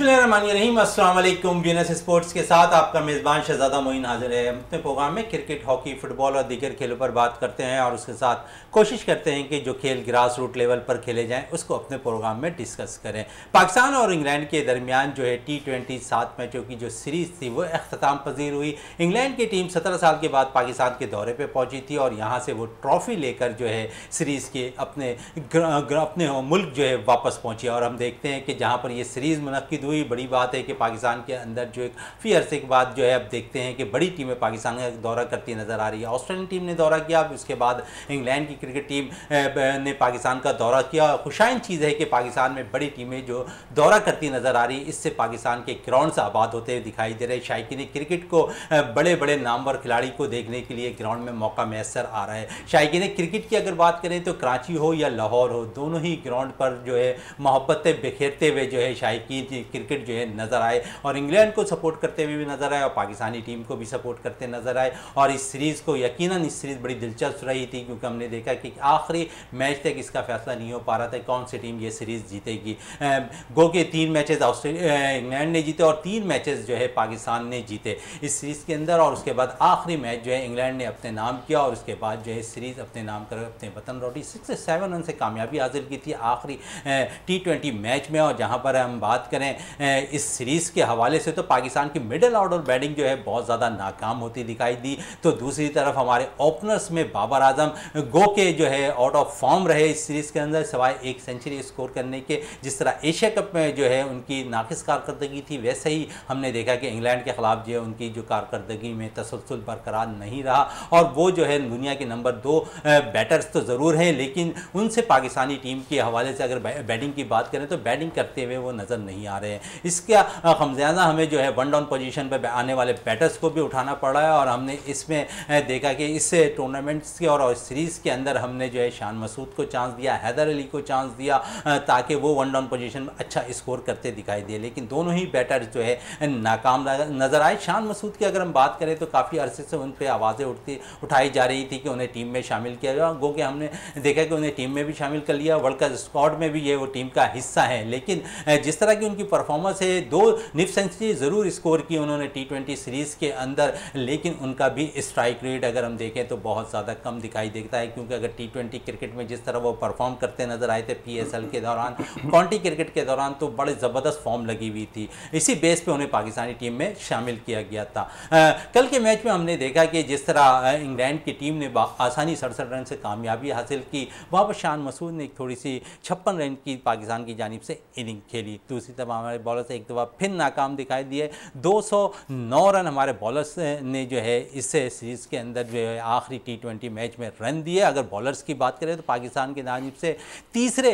बिस्मिल्लाम Venus sports के साथ आपका मेज़बान शहजादा मोइन हाजिर है अपने प्रोग्राम में क्रिकेट हॉकी फुटबॉल और दीगर खेलों पर बात करते हैं और उसके साथ कोशिश करते हैं कि जो खेल ग्रास रूट लेवल पर खेले जाएं उसको अपने प्रोग्राम में डिस्कस करें पाकिस्तान और इंग्लैंड के दरमियान जो है टी ट्वेंटी सात मैचों की जो सीरीज़ थी वो अख्ताम पजीर हुई इंग्लैंड की टीम सत्रह साल के बाद पाकिस्तान के दौरे पर पहुँची थी और यहाँ से वो ट्रॉफ़ी लेकर जो है सीरीज़ के अपने अपने मुल्क जो है वापस पहुँची और हम देखते हैं कि जहाँ पर यह सीरीज़ मनद हुई हुई बड़ी बात है कि पाकिस्तान के अंदर जो एक फी अरसे के बाद जो है अब देखते हैं कि बड़ी टीमें पाकिस्तान का दौरा करती नज़र आ रही है ऑस्ट्रेलियन टीम ने दौरा किया उसके बाद इंग्लैंड की क्रिकेट टीम ने पाकिस्तान का दौरा किया खुशाइन चीज़ है कि पाकिस्तान में बड़ी टीमें जो दौरा करती नज़र आ रही इससे पाकिस्तान के ग्राउंड आबाद होते हुए दिखाई दे रहे ने क्रिकेट को बड़े बड़े नामवर खिलाड़ी को देखने के लिए ग्राउंड में मौका मैसर आ रहा है शायक ने क्रिकेट की अगर बात करें तो कराची हो या लाहौर हो दोनों ही ग्राउंड पर जो है मोहब्बतें बिखेरते हुए जो है शायक क्रिकेट जो है नज़र आए और इंग्लैंड को सपोर्ट करते हुए भी नज़र आए और पाकिस्तानी टीम को भी सपोर्ट करते नज़र आए और इस सीरीज़ को यकीनन इस सीरीज़ बड़ी दिलचस्प रही थी क्योंकि हमने देखा कि आखिरी मैच तक इसका फैसला नहीं हो पा रहा था कौन सी टीम ये सीरीज़ जीतेगी गो के तीन मैचेज इंग्लैंड ने जीते और तीन मैचेस जो है पाकिस्तान ने जीते इस सीरीज़ के अंदर और उसके बाद आखिरी मैच जो है इंग्लैंड ने अपने नाम किया और उसके बाद जो है सीरीज़ अपने नाम कर अपने वतन रोटी सिक्स सेवन रन से कामयाबी हासिल की थी आखिरी टी ट्वेंटी मैच में और जहाँ पर हम बात करें इस सीरीज़ के हवाले से तो पाकिस्तान की मिडिल ऑर्डर बैटिंग जो है बहुत ज़्यादा नाकाम होती दिखाई दी तो दूसरी तरफ हमारे ओपनर्स में बाबर आजम गो के जो है आउट ऑफ फॉर्म रहे इस सीरीज़ के अंदर सवाए एक सेंचुरी स्कोर करने के जिस तरह एशिया कप में जो है उनकी नाकिस कारकर्दगी थी वैसे ही हमने देखा कि इंग्लैंड के खिलाफ जो है उनकी जो कारकर्दगी में तसलसल बरकरार नहीं रहा और वो जो है दुनिया के नंबर दो बैटर्स तो ज़रूर हैं लेकिन उनसे पाकिस्तानी टीम के हवाले से अगर बैटिंग की बात करें तो बैटिंग करते हुए वो नज़र नहीं आ रहे हैं इसका खमजाना हमें जो है वन डाउन पोजीशन पर आने वाले बैटर्स को भी उठाना पड़ा है और हमने इसमें देखा कि इस टूर्नामेंट्स के और, सीरीज़ के अंदर हमने जो है शान मसूद को चांस दिया हैदर अली को चांस दिया ताकि वो वन डाउन पोजीशन में अच्छा स्कोर करते दिखाई दे लेकिन दोनों ही बैटर जो है नाकाम नज़र आए शान मसूद की अगर हम बात करें तो काफ़ी अरसे से उन पर आवाज़ें उठती उठाई जा रही थी कि उन्हें टीम में शामिल किया जाए गो कि हमने देखा कि उन्हें टीम में भी शामिल कर लिया वर्ल्ड कप स्कॉट में भी ये वो टीम का हिस्सा है लेकिन जिस तरह की उनकी परफॉर्म परफॉर्मेंस है दो निफ सेंचुरी ज़रूर स्कोर की उन्होंने टी ट्वेंटी सीरीज़ के अंदर लेकिन उनका भी स्ट्राइक रेट अगर हम देखें तो बहुत ज़्यादा कम दिखाई देता है क्योंकि अगर टी ट्वेंटी क्रिकेट में जिस तरह वो परफॉर्म करते नज़र आए थे पी एस एल के दौरान काउंटी क्रिकेट के दौरान तो बड़े ज़बरदस्त फॉर्म लगी हुई थी इसी बेस पर उन्हें पाकिस्तानी टीम में शामिल किया गया था कल के मैच में हमने देखा कि जिस तरह इंग्लैंड की टीम ने आसानी सड़सठ रन से कामयाबी हासिल की वहाँ पर शान मसूद ने एक थोड़ी सी छप्पन रन की पाकिस्तान की जानब से इनिंग खेली दूसरी तरफ हमारे बॉलर से एक दफ़ा फिर नाकाम दिखाई दिए 209 रन हमारे बॉलर्स ने जो है इस सीरीज़ के अंदर जो है आखिरी टी ट्वेंटी मैच में रन दिए अगर बॉलर्स की बात करें तो पाकिस्तान की नाजिब से तीसरे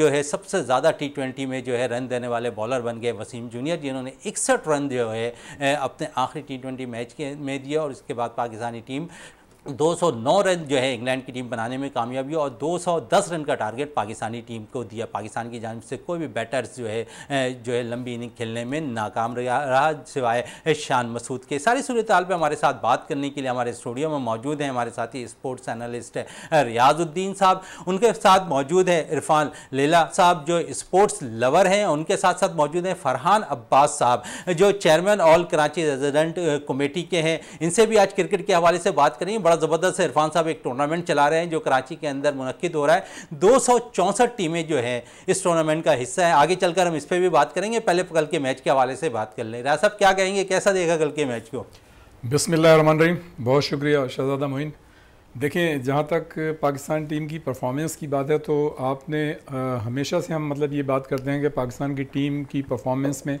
जो है सबसे ज़्यादा टी ट्वेंटी में जो है रन देने वाले बॉलर बन गए वसीम जूनियर जिन्होंने इकसठ रन जो है अपने आखिरी टी ट्वेंटी मैच के में दिया और इसके बाद पाकिस्तानी टीम 209 रन जो है इंग्लैंड की टीम बनाने में कामयाबी और 210 रन का टारगेट पाकिस्तानी टीम को दिया पाकिस्तान की जानब से कोई भी बैटर्स जो है जो है लंबी इनिंग खेलने में नाकाम रहा सिवाय शान मसूद के सारी सूरत हाल पर हमारे साथ बात करने के लिए हमारे स्टूडियो में मौजूद हैं हमारे साथ ही स्पोर्ट्स एनालिस्ट रियाजुद्दीन साहब उनके साथ मौजूद है इरफान लीला साहब जो स्पोर्ट्स लवर हैं उनके साथ साथ मौजूद हैं फरहान अब्बास साहब जो chairman all Karachi resident committee के हैं इनसे भी आज क्रिकेट के हवाले से बात करेंगे बड़ा ज़बरदस्त है इरफान साहब एक टूर्नामेंट चला रहे हैं जो कराची के अंदर मनक़द हो रहा है दो टीमें जो हैं इस टूर्नामेंट का हिस्सा है आगे चलकर हम इस पर भी बात करेंगे पहले कल के मैच के हवाले से बात कर लें राय साहब क्या कहेंगे कैसा देगा कल के मैच को रही बहुत शुक्रिया शहजादा मोइन देखें जहाँ तक पाकिस्तान टीम की परफॉर्मेंस की बात है तो आपने आ, हमेशा से हम मतलब ये बात करते हैं कि पाकिस्तान की टीम की परफॉर्मेंस में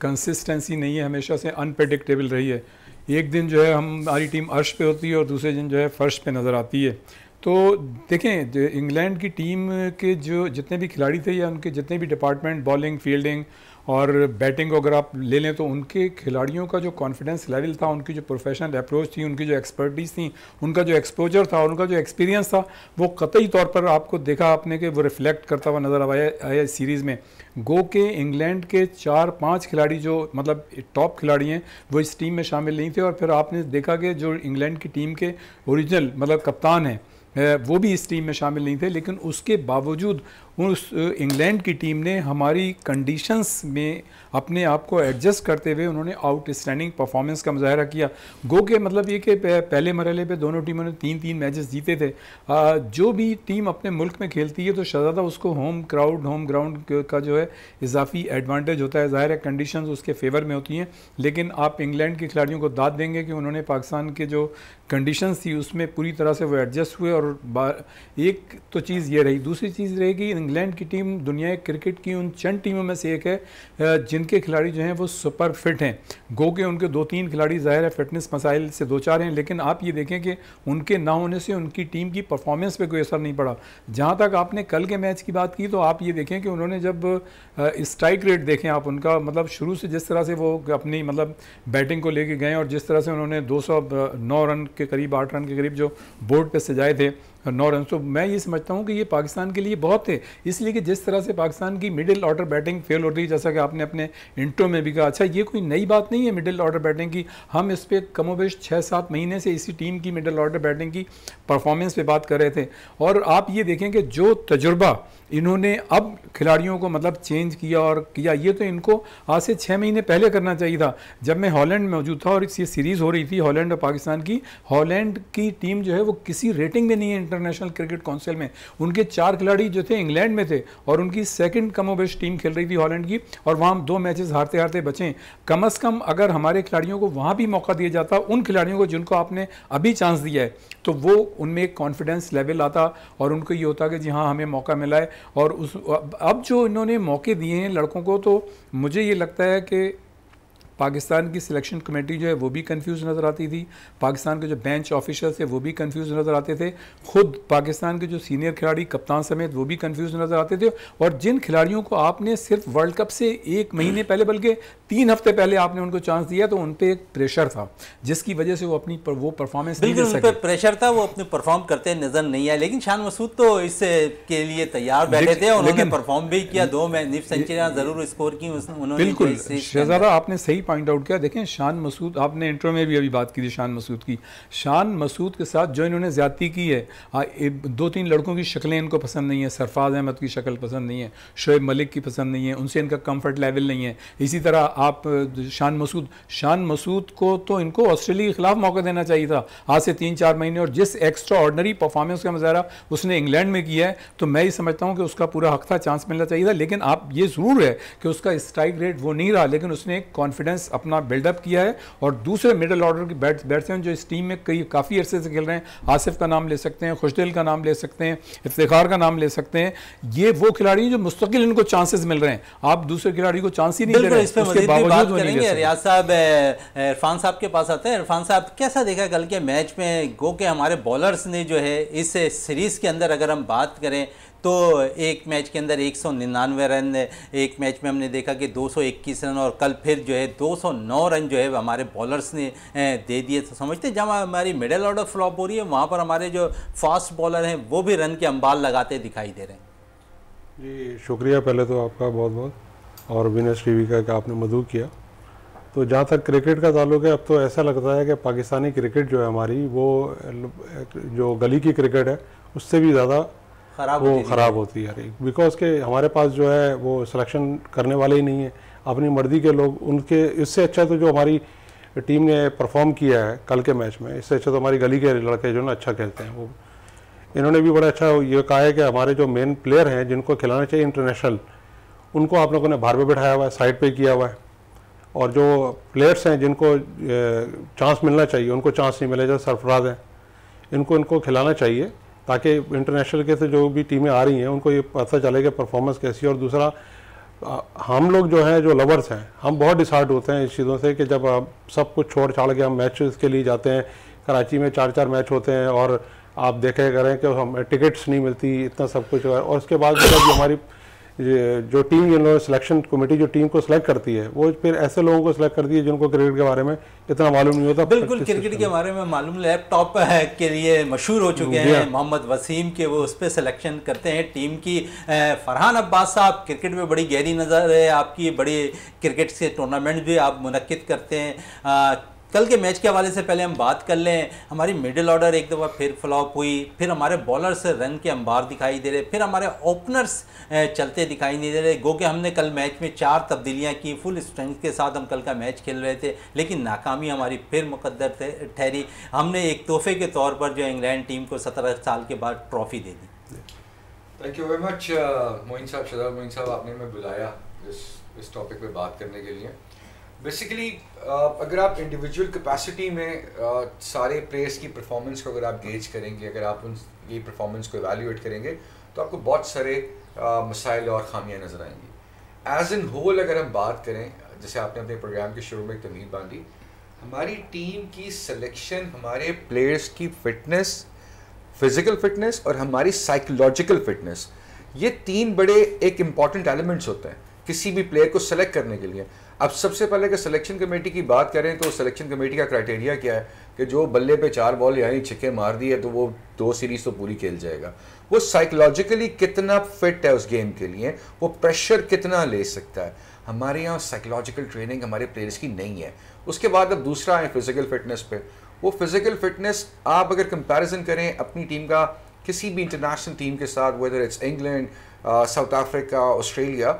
कंसिस्टेंसी नहीं है हमेशा से अनप्रडिक्टेबल रही है एक दिन जो है हमारी टीम अर्श पे होती है और दूसरे दिन जो है फर्श पे नज़र आती है तो देखें इंग्लैंड की टीम के जो जितने भी खिलाड़ी थे या उनके जितने भी डिपार्टमेंट बॉलिंग फील्डिंग और बैटिंग को अगर आप ले लें तो उनके खिलाड़ियों का जो कॉन्फिडेंस लेवल था उनकी जो प्रोफेशनल अप्रोच थी उनकी जो एक्सपर्टीज थी उनका जो एक्सपोजर था उनका जो एक्सपीरियंस था वो कतई तौर पर आपको देखा आपने कि वो रिफ्लेक्ट करता हुआ नज़र आया आया सीरीज़ में गो के इंग्लैंड के चार पांच खिलाड़ी जो मतलब टॉप खिलाड़ी हैं वो इस टीम में शामिल नहीं थे और फिर आपने देखा कि जो इंग्लैंड की टीम के ओरिजिनल मतलब कप्तान हैं वो भी इस टीम में शामिल नहीं थे लेकिन उसके बावजूद उस इंग्लैंड की टीम ने हमारी कंडीशंस में अपने आप को एडजस्ट करते हुए उन्होंने आउटस्टैंडिंग परफॉर्मेंस का मुजाहरा किया गो के मतलब ये कि पहले मरहले पे दोनों टीमों ने तीन तीन मैचेस जीते थे आ, जो भी टीम अपने मुल्क में खेलती है तो शहजादा उसको होम क्राउड होम ग्राउंड का जो है इजाफी एडवांटेज होता है ज़ाहिर है कंडीशन उसके फेवर में होती हैं लेकिन आप इंग्लैंड के खिलाड़ियों को दाद देंगे कि उन्होंने पाकिस्तान के जो कंडीशन थी उसमें पूरी तरह से वो एडजस्ट हुए और एक तो चीज़ ये रही दूसरी चीज़ रहेगी इंग्लैंड की टीम दुनिया क्रिकेट की उन चंद टीमों में से एक है जिनके खिलाड़ी जो हैं वो सुपर फिट हैं गो के उनके दो तीन खिलाड़ी ज़ाहिर है फिटनेस मसाइल से दो चार हैं लेकिन आप ये देखें कि उनके ना होने से उनकी टीम की परफॉर्मेंस पर कोई असर नहीं पड़ा जहाँ तक आपने कल के मैच की बात की तो आप ये देखें कि उन्होंने जब स्ट्राइक रेट देखें आप उनका मतलब शुरू से जिस तरह से वो अपनी मतलब बैटिंग को लेके गए और जिस तरह से उन्होंने दो रन के करीब आठ रन के करीब जो बोर्ड पर सजाए थे नौ रन तो मैं ये समझता हूँ कि ये पाकिस्तान के लिए बहुत थे इसलिए कि जिस तरह से पाकिस्तान की मिडिल ऑर्डर बैटिंग फेल हो रही है जैसा कि आपने अपने इंट्रो में भी कहा अच्छा ये कोई नई बात नहीं है मिडिल ऑर्डर बैटिंग की हम इस पर कमोबेश छः सात महीने से इसी टीम की मिडिल ऑर्डर बैटिंग की परफॉर्मेंस पर बात कर रहे थे और आप ये देखें कि जो तजुर्बा इन्होंने अब खिलाड़ियों को मतलब चेंज किया और किया ये तो इनको आज से छः महीने पहले करना चाहिए था जब मैं हॉलैंड में मौजूद था और ये सीरीज़ हो रही थी हॉलैंड और पाकिस्तान की हॉलैंड की टीम जो है वो किसी रेटिंग में नहीं है इंटरनेशनल क्रिकेट काउंसिल में उनके चार खिलाड़ी जो थे इंग्लैंड में थे और उनकी सेकंड कमोबेश टीम खेल रही थी हॉलैंड की और वहाँ दो मैचेस हारते हारते बचें कम अज़ कम अगर हमारे खिलाड़ियों को वहाँ भी मौका दिया जाता उन खिलाड़ियों को जिनको आपने अभी चांस दिया है तो वो उनमें एक कॉन्फिडेंस लेवल आता और उनको ये होता कि जी हाँ हमें मौका मिला है और उस अब जो इन्होंने मौके दिए हैं लड़कों को तो मुझे ये लगता है कि पाकिस्तान की सिलेक्शन कमेटी जो है वो भी कंफ्यूज नज़र आती थी पाकिस्तान के जो बेंच ऑफिसर्स थे वो भी कंफ्यूज नज़र आते थे खुद पाकिस्तान के जो सीनियर खिलाड़ी कप्तान समेत वो भी कंफ्यूज नज़र आते थे और जिन खिलाड़ियों को आपने सिर्फ वर्ल्ड कप से एक महीने पहले बल्कि तीन हफ्ते पहले आपने उनको चांस दिया तो उन पर एक प्रेशर था जिसकी वजह से वो अपनी पर, वो परफॉर्मेंस प्रेशर था वो अपने परफॉर्म करते नजर नहीं आए लेकिन शान मसूद तो इसके के लिए तैयार बैठे थे उन्होंने परफॉर्म भी किया दो मैच जरूर स्कोर की उन्होंने बिल्कुल तो शहजादा आपने सही पॉइंट आउट किया देखें शान मसूद आपने इंट्रो में भी अभी बात की थी शान मसूद की शान मसूद के साथ जो इन्होंने ज़्यादती की है दो तीन लड़कों की शक्लें इनको पसंद नहीं है सरफाज अहमद की शक्ल पसंद नहीं है शोएब मलिक की पसंद नहीं है उनसे इनका कम्फर्ट लेवल नहीं है इसी तरह आप शान मसूद शान मसूद को तो इनको ऑस्ट्रेलिया के खिलाफ मौका देना चाहिए था आज से तीन चार महीने और जिस एक्स्ट्रा ऑर्डनरी परफॉर्मेंस का मजारा उसने इंग्लैंड में किया है तो मैं ये समझता हूँ कि उसका पूरा हक था चांस मिलना चाहिए था लेकिन आप ये ज़रूर है कि उसका स्ट्राइक रेट वो नहीं रहा लेकिन उसने एक कॉन्फिडेंस कॉन्फिडेंस अपना बिल्डअप किया है और दूसरे मिडल ऑर्डर के बैट्स बैट्समैन जो इस टीम में कई काफ़ी अरसे से खेल रहे हैं आसिफ का नाम ले सकते हैं खुशदिल का नाम ले सकते हैं इफ्तार का नाम ले सकते हैं ये वो खिलाड़ी हैं जो मुस्तकिल इनको चांसेस मिल रहे हैं आप दूसरे खिलाड़ी को चांस ही नहीं दे रियाज साहब इरफान साहब के पास आते हैं इरफान साहब कैसा देखा कल के मैच में गो के हमारे बॉलर्स ने जो है इस सीरीज़ के अंदर अगर हम बात करें तो एक मैच के अंदर एक रन एक मैच में हमने देखा कि 221 रन और कल फिर जो है 209 रन जो है हमारे बॉलर्स ने दे दिए तो समझते जहाँ हमारी मिडल ऑर्डर फ्लॉप हो रही है वहाँ पर हमारे जो फास्ट बॉलर हैं वो भी रन के अंबाल लगाते दिखाई दे रहे हैं जी शुक्रिया पहले तो आपका बहुत बहुत और विनेश टी का आपने मधु किया तो जहाँ तक क्रिकेट का ताल्लुक है अब तो ऐसा लगता है कि पाकिस्तानी क्रिकेट जो है हमारी वो जो गली की क्रिकेट है उससे भी ज़्यादा खराब वो खराब होती है बिकॉज के हमारे पास जो है वो सिलेक्शन करने वाले ही नहीं है अपनी मर्जी के लोग उनके इससे अच्छा तो जो हमारी टीम ने परफॉर्म किया है कल के मैच में इससे अच्छा तो हमारी गली के लड़के जो ना अच्छा खेलते हैं वो इन्होंने भी बड़ा अच्छा ये कहा है कि हमारे जो मेन प्लेयर हैं जिनको खिलाना चाहिए इंटरनेशनल उनको आप लोगों ने बाहर पे बैठाया हुआ है साइड पे किया हुआ है और जो प्लेयर्स हैं जिनको चांस मिलना चाहिए उनको चांस नहीं मिले जैसे सरफराज हैं इनको इनको खिलाना चाहिए ताकि इंटरनेशनल के से जो भी टीमें आ रही हैं उनको ये पता चले कि परफॉर्मेंस कैसी है और दूसरा हम लोग जो हैं जो लवर्स हैं हम बहुत डिसार्ट होते हैं इस चीज़ों से कि जब आप सब कुछ छोड़ छाड़ के हम मैच के लिए जाते हैं कराची में चार चार मैच होते हैं और आप देखे करें कि हमें टिकट्स नहीं मिलती इतना सब कुछ और उसके बाद जब हमारी जो टीम जिन्होंने सिलेक्शन कमेटी जो टीम को सिलेक्ट करती है वो फिर ऐसे लोगों को सिलेक्ट करती है जिनको क्रिकेट के बारे में इतना मालूम नहीं होता बिल्कुल क्रिकेट के बारे में मालूम लैपटॉप के लिए मशहूर हो चुके हैं हाँ। मोहम्मद वसीम के वो उस पर सिलेक्शन करते हैं टीम की फरहान अब्बास साहब क्रिकेट में बड़ी गहरी नज़र है आपकी बड़ी क्रिकेट से टूर्नामेंट भी आप मुनद करते हैं कल के मैच के हवाले से पहले हम बात कर लें हमारी मिडिल ऑर्डर एक दफ़ा फिर फ्लॉप हुई फिर हमारे बॉलर्स रन के अंबार दिखाई दे रहे फिर हमारे ओपनर्स चलते दिखाई नहीं दे रहे गो के हमने कल मैच में चार तब्दीलियाँ की फुल स्ट्रेंथ के साथ हम कल का मैच खेल रहे थे लेकिन नाकामी हमारी फिर मुकदर ठहरी हमने एक तोहफे के तौर पर जो इंग्लैंड टीम को सत्रह साल के बाद ट्रॉफी दे दी thank you very much Moin साहब शदाब मोइन साहब आपने हमें बुलाया इस इस टॉपिक पे बात करने के लिए बेसिकली uh, अगर आप इंडिविजुअल कैपेसिटी में uh, सारे प्लेयर्स की परफॉर्मेंस को अगर आप गेज करेंगे अगर आप उन परफॉर्मेंस को एवेल्यूएट करेंगे तो आपको बहुत सारे uh, मसाइल और खामियाँ नज़र आएंगी एज एन होल अगर हम बात करें जैसे आपने अपने प्रोग्राम के शुरू में एक तमीर बांधी हमारी टीम की सिलेक्शन हमारे प्लेयर्स की फिटनेस फिज़िकल फिटनेस और हमारी साइकोलॉजिकल फिटनेस ये तीन बड़े एक इम्पॉर्टेंट एलिमेंट्स होते हैं किसी भी प्लेयर को सेलेक्ट करने के लिए अब सबसे पहले अगर सिलेक्शन कमेटी की बात करें तो सिलेक्शन कमेटी का क्राइटेरिया क्या है कि जो बल्ले पे चार बॉल यानी छिक्के मार दिए तो वो दो सीरीज तो पूरी खेल जाएगा वो साइकोलॉजिकली कितना फिट है उस गेम के लिए वो प्रेशर कितना ले सकता है हमारे यहाँ साइकोलॉजिकल ट्रेनिंग हमारे प्लेयर्स की नहीं है उसके बाद अब दूसरा है फिजिकल फिटनेस पे वो फिजिकल फिटनेस आप अगर कंपैरिजन करें अपनी टीम का किसी भी इंटरनेशनल टीम के साथ whether it's England South Africa Australia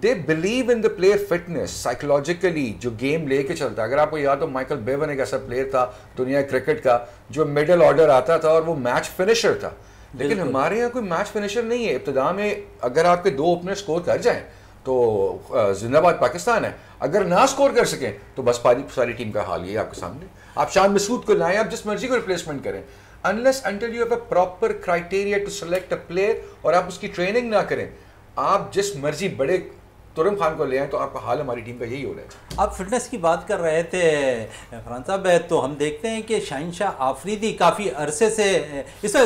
they believe in the player fitness psychologically जो गेम लेके चलता है अगर आपको याद हो माइकल बेवन एक ऐसा प्लेयर था दुनिया क्रिकेट का जो मिडल ऑर्डर आता था और वो मैच फिनिशर था लेकिन हमारे यहाँ कोई मैच फिनिशर नहीं है इब्तदा में अगर आपके दो ओपनर स्कोर कर जाएं तो जिंदाबाद पाकिस्तान है अगर ना स्कोर कर सकें तो बस पारी सारी टीम का हाल ही आपके सामने आप शान मसूद को लाएं आप जिस मर्जी को रिप्लेसमेंट करें unless until you have a proper criteria to select a player और आप उसकी ट्रेनिंग ना करें आप जिस मर्जी बड़े तुरंत खान को ले आए तो आपका हाल हमारी टीम का यही हो रहा है आप फिटनेस की बात कर रहे थे फरहान साहब तो हम देखते हैं कि शाहिनशाह आफरीदी काफ़ी अरसे से इस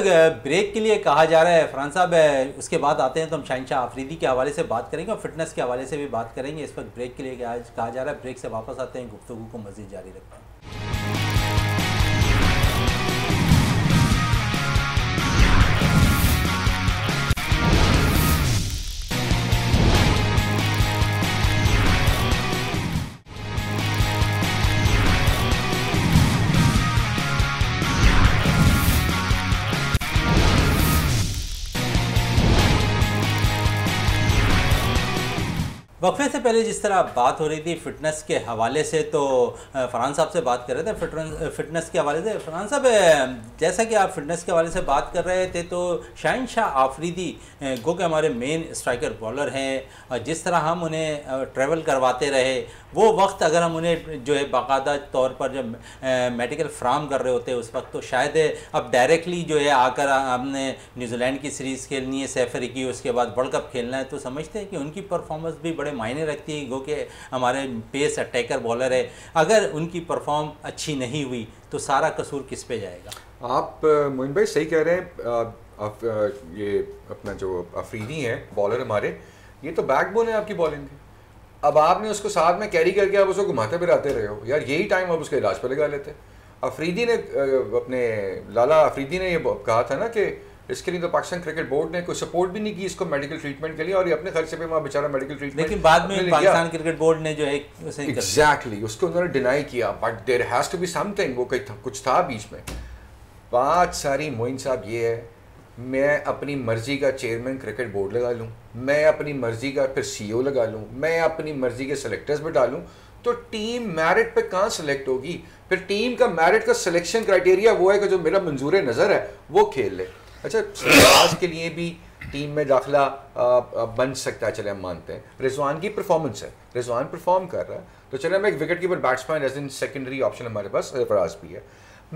ब्रेक के लिए कहा जा रहा है फरहान साहब उसके बाद आते हैं तो हम शाहिनशाह आफरीदी के हवाले से बात करेंगे और फिटनेस के हवाले से भी बात करेंगे इस वक्त ब्रेक के लिए कहा जा रहा है ब्रेक से वापस आते हैं गुफ्तु को मज़ीद जारी रखते हैं वक्फे से पहले जिस तरह बात हो रही थी फिटनेस के हवाले से तो फरहान साहब से बात कर रहे थे फिटनेस के हवाले से फरहान साहब जैसा कि आप फिटनेस के हवाले से बात कर रहे थे तो शाहन शाह आफरीदी गो के हमारे मेन स्ट्राइकर बॉलर हैं और जिस तरह हम उन्हें ट्रेवल करवाते रहे वो वक्त अगर हम उन्हें जो है बाकायदा तौर पर जब मेडिकल फ्राम कर रहे होते उस वक्त तो शायद अब डायरेक्टली जो है आकर हमने न्यूजीलैंड की सीरीज़ खेलनी है सैफर की उसके बाद वर्ल्ड कप खेलना है तो समझते हैं कि उनकी परफॉर्मेंस भी बड़े बड़े मायने रखती हैं क्योंकि हमारे पेस अटैकर बॉलर है अगर उनकी परफॉर्म अच्छी नहीं हुई तो सारा कसूर किस पे जाएगा आप मोइन भाई सही कह रहे हैं आप, आप ये अपना जो अफरीदी है बॉलर हमारे ये तो बैकबोन है आपकी बॉलिंग की अब आपने उसको साथ में कैरी करके आप उसको घुमाते फिराते रहे हो यार यही टाइम आप उसके इलाज पर लगा लेते अफरीदी ने अपने लाला अफरीदी ने ये कहा था ना कि इसके लिए तो पाकिस्तान क्रिकेट बोर्ड ने कोई सपोर्ट भी नहीं की इसको मेडिकल ट्रीटमेंट के लिए और ये अपने खर्चे पे वहाँ बेचारा मेडिकल ट्रीटमेंट लेकिन बाद में पाकिस्तान क्रिकेट बोर्ड ने जो है एग्जैक्टली exactly, उसको उन्होंने डिनाई किया but there has to be something वो कहीं कुछ था बीच में बात सारी मोइन साहब ये है मैं अपनी मर्ज़ी का चेयरमैन क्रिकेट बोर्ड लगा लूँ मैं अपनी मर्ज़ी का फिर सी e लगा लूँ मैं अपनी मर्ज़ी के सेलेक्टर्स में डालूँ तो टीम मैरिट पे कहाँ सेलेक्ट होगी फिर टीम का मैरिट का सिलेक्शन क्राइटेरिया वो है कि जो मेरा मंजूर नज़र है वो खेल ले अच्छा सरफराज के लिए भी टीम में दाखिला बन सकता है चले हम मानते हैं रिजवान की परफॉर्मेंस है रिजवान परफॉर्म कर रहा है तो चले हम एक wicket keeper batsman as in secondary option हमारे पास सरफराज भी है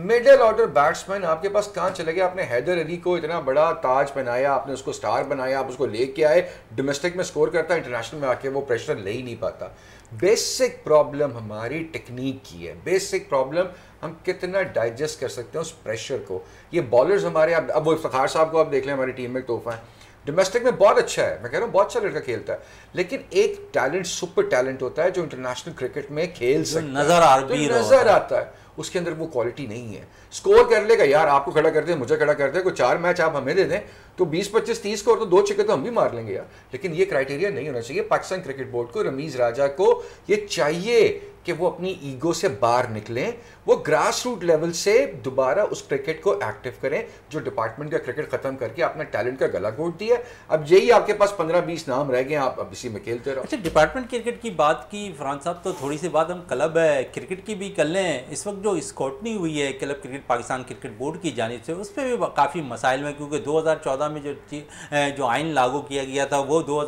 मिडिल ऑर्डर बैट्समैन आपके पास कहाँ चले गए आपने हैदर अली को इतना बड़ा ताज पहनाया आपने उसको स्टार बनाया आप उसको लेके आए डोमेस्टिक में स्कोर करता है इंटरनेशनल में आके वो प्रेशर ले ही नहीं पाता बेसिक प्रॉब्लम हमारी टेक्निक की है बेसिक प्रॉब्लम हम कितना डाइजेस्ट कर सकते हैं उस प्रेशर को ये बॉलर्स हमारे आप अब वो इफ्तार साहब को आप देख लें हमारी टीम में तोहफा है डोमेस्टिक में बहुत अच्छा है मैं कह रहा हूँ बहुत अच्छा लड़का खेलता है लेकिन एक टैलेंट सुपर टैलेंट होता है जो इंटरनेशनल क्रिकेट में खेल सकता नजर आ तो नजर आता है उसके अंदर वो क्वालिटी नहीं है स्कोर कर लेगा यार आपको खड़ा कर दे मुझे खड़ा कर दे कोई चार मैच आप हमें दे दें तो 20 25 30 को और तो दो छक्के तो हम भी मार लेंगे यार लेकिन ये क्राइटेरिया नहीं होना चाहिए पाकिस्तान क्रिकेट बोर्ड को रमीज राजा को ये चाहिए कि वो अपनी ईगो से बाहर निकलें वो ग्रास रूट लेवल से दोबारा उस क्रिकेट को एक्टिव करें जो डिपार्टमेंट का क्रिकेट खत्म करके अपने टैलेंट का गला घोट दिया अब यही आपके पास पंद्रह बीस नाम रह गए आप अब इसी में खेलते रहो अच्छा डिपार्टमेंट क्रिकेट की बात की फरहान साहब तो थोड़ी सी बात हम क्लब है क्रिकेट की भी कर लें इस वक्त जो स्कॉटनी हुई है club cricket Pakistan cricket board की जानब से उस पर भी काफ़ी मसाइल में क्योंकि दो में जो जो आइन लागू किया गया था वो दो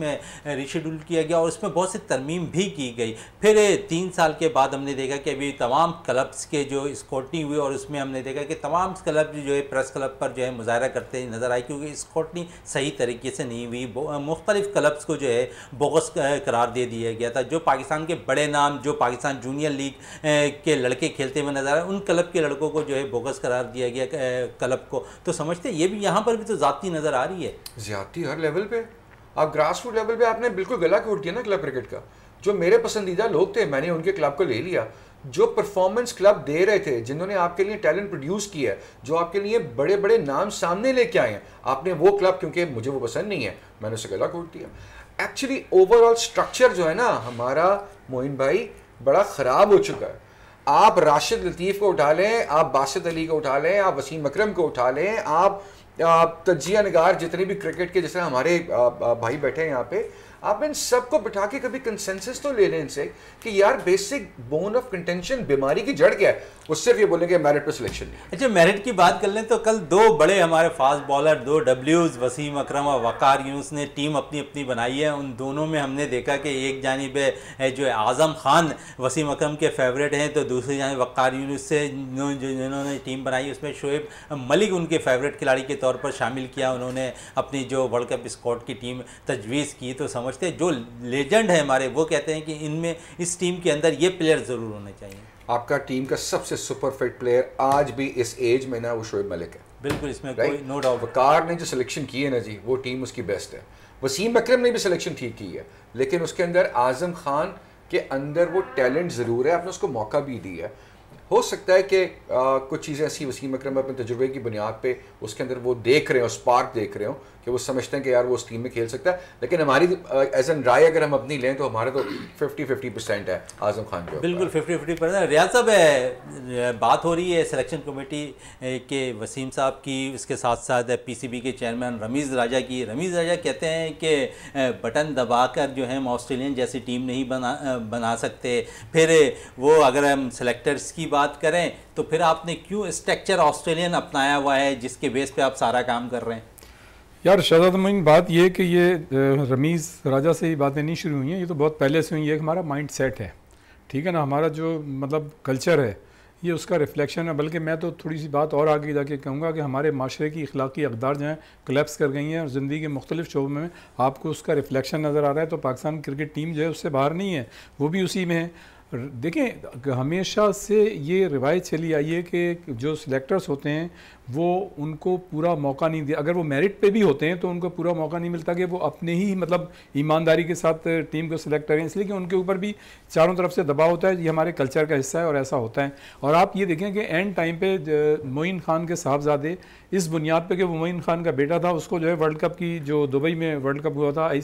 में रिशेड्यूल किया गया और उसमें बहुत सी तरमीम भी की गई फिर तीन साल के बाद हमने देखा कि अभी तमाम तमाम क्लब्स के जो स्कोटनी हुई और उसमें हमने देखा कि तमाम क्लब जो है प्रेस क्लब पर जो है मुजाहरा करते नज़र आए क्योंकि स्कोटनी सही तरीके से नहीं हुई मुख्तलिफ क्लब्स को जो है बोगस करार दे दिया गया था जो पाकिस्तान के बड़े नाम जो पाकिस्तान जूनियर लीग के लड़के खेलते हुए नज़र आए उन क्लब के लड़कों को जो है बोगस करार दिया गया क्लब को तो समझते ये भी यहाँ पर भी तो ज़्यादा नज़र आ रही है ज्यादा हर लेवल पर आप ग्रास रूट लेवल पर आपने बिल्कुल गला घोट दिया ना क्लब क्रिकेट का जो मेरे पसंदीदा लोग थे मैंने उनके क्लब को ले लिया जो परफॉर्मेंस क्लब दे रहे थे जिन्होंने आपके लिए टैलेंट प्रोड्यूस किया है जो आपके लिए बड़े बड़े नाम सामने लेके आए हैं आपने वो क्लब क्योंकि मुझे वो पसंद नहीं है मैंने उसे गला कूट दिया एक्चुअली ओवरऑल स्ट्रक्चर जो है ना हमारा मोइन भाई बड़ा ख़राब हो चुका है आप राशिद लतीफ़ को उठा लें आप बासित अली को उठा लें आप वसीम अक्रम को उठा लें आप तजिया नगार जितने भी क्रिकेट के जैसे हमारे भाई बैठे हैं यहाँ पे आप इन सबको बिठा के कभी कंसेंसस तो ले लें इनसे कि यार बेसिक बोन ऑफ कंटेंशन बीमारी की जड़ क्या है वो सिर्फ ये बोलेंगे मेरिट पर सिलेक्शन नहीं अच्छा मेरिट की बात कर लें तो कल दो बड़े हमारे फास्ट बॉलर दो डब्ल्यूज वसीम अक्रम और वकार यूनुस ने टीम अपनी अपनी बनाई है उन दोनों में हमने देखा कि एक जानब जो है आज़म खान वसीम अक्रम के फेवरेट हैं तो दूसरी जानब वकार यूनुस से जिन्होंने टीम बनाई उसमें शोएब मलिक उनके फेवरेट खिलाड़ी के तौर पर शामिल किया उन्होंने अपनी जो वर्ल्ड कप स्कॉट की टीम तजवीज़ की तो समझ समझते हैं जो लेजेंड है हमारे वो कहते हैं कि इनमें इस टीम के अंदर ये प्लेयर ज़रूर होने चाहिए आपका टीम का सबसे सुपर फिट प्लेयर आज भी इस एज में ना वो शोएब मलिक है बिल्कुल इसमें right? कोई नो डाउट वकार ने जो सिलेक्शन की है ना जी वो टीम उसकी बेस्ट है वसीम अक्रम ने भी सिलेक्शन ठीक की है लेकिन उसके अंदर आजम खान के अंदर वो टैलेंट ज़रूर है आपने उसको मौका भी दिया है हो सकता है कि कुछ चीज़ें ऐसी वसीम अक्रम अपने तजुर्बे की बुनियाद पे उसके अंदर वो देख रहे हो स्पार्क देख रहे हो कि वो समझते हैं कि यार वो उस टीम में खेल सकता है लेकिन हमारी एज uh, एन राय अगर हम अपनी लें तो हमारे तो फिफ्टी फिफ्टी परसेंट है आजम खान जो बिल्कुल फिफ्टी फिफ्टी परसेंट रियाज साहब बात हो रही है सिलेक्शन कमेटी के वसीम साहब की उसके साथ साथ पीसीबी के चेयरमैन रमीज़ राजा की रमीज़ राजा कहते हैं कि बटन दबाकर जो है हम ऑस्ट्रेलियन जैसी टीम नहीं बना बना सकते फिर वो अगर हम सेलेक्टर्स की बात करें तो फिर आपने क्यों स्ट्रक्चर ऑस्ट्रेलियन अपनाया हुआ है जिसके बेस पर आप सारा काम कर रहे हैं यार शहजाद मोइन बात यह कि ये रमीज़ राजा से ही बातें नहीं शुरू हुई हैं ये तो बहुत पहले से हुई है हमारा माइंड सेट है ठीक है ना हमारा जो मतलब कल्चर है ये उसका रिफ्लेक्शन है बल्कि मैं तो थोड़ी सी बात और आगे जाके कहूँगा कि हमारे माशरे की अखलाकी अकदार जो हैं कलेप्स कर गई हैं और ज़िंदगी के मुख्तलिफ शोबों में आपको उसका रिफ्लेक्शन नज़र आ रहा है तो पाकिस्तान क्रिकेट टीम जो है उससे बाहर नहीं है वो भी उसी में है देखें हमेशा से ये रिवायत चली आई है कि जो सिलेक्टर्स होते हैं वो उनको पूरा मौका नहीं दिया अगर वो मेरिट पे भी होते हैं तो उनको पूरा मौका नहीं मिलता कि वो अपने ही मतलब ईमानदारी के साथ टीम को सिलेक्ट करें इसलिए कि उनके ऊपर भी चारों तरफ से दबाव होता है ये हमारे कल्चर का हिस्सा है और ऐसा होता है और आप ये देखें कि एंड टाइम पे मोइन खान के साहबजादे इस बुनियाद पर कि वो मोइन खान का बेटा था उसको जो है वर्ल्ड कप की जो दुबई में वर्ल्ड कप हुआ था आई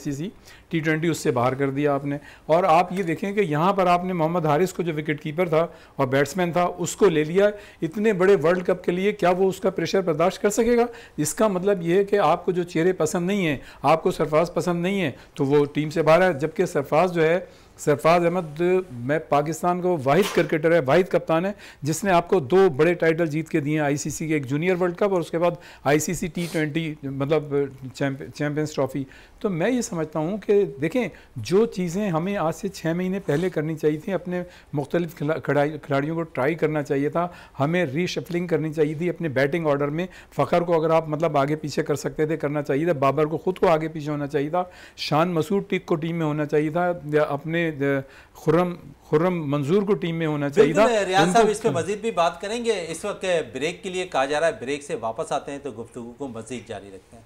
टी ट्वेंटी उससे बाहर कर दिया आपने और आप ये देखें कि यहाँ पर आपने मोहम्मद हारिस को जो विकेट कीपर था और बैट्समैन था उसको ले लिया इतने बड़े वर्ल्ड कप के लिए क्या वो उसका प्रेशर बर्दाश्त कर सकेगा इसका मतलब ये है कि आपको जो चेहरे पसंद नहीं है आपको सरफराज पसंद नहीं है तो वो टीम से बाहर है जबकि सरफराज जो है सरफराज अहमद मैं पाकिस्तान का वाहिद क्रिकेटर है वाहिद कप्तान है जिसने आपको दो बड़े टाइटल जीत के दिए सी आईसीसी के एक जूनियर वर्ल्ड कप और उसके बाद आईसीसी टी ट्वेंटी मतलब चैम्पियंस ट्रॉफी तो मैं ये समझता हूँ कि देखें जो चीज़ें हमें आज से छः महीने पहले करनी चाहिए थी अपने मुख्तलिफ खिलाड़ियों को ट्राई करना चाहिए था हमें रीशफलिंग करनी चाहिए थी अपने बैटिंग ऑर्डर में फ़खर को अगर आप मतलब आगे पीछे कर सकते थे करना चाहिए था बाबर को ख़ुद को आगे पीछे होना चाहिए था शान मसूद टिक को टीम में होना चाहिए था या अपने खुर्रम खुर्रम मंजूर को टीम में होना चाहिए था रियाज साहब इस पर मजीद भी बात करेंगे इस वक्त ब्रेक के लिए कहा जा रहा है ब्रेक से वापस आते हैं तो गुफ्तु को मजीद जारी रखते हैं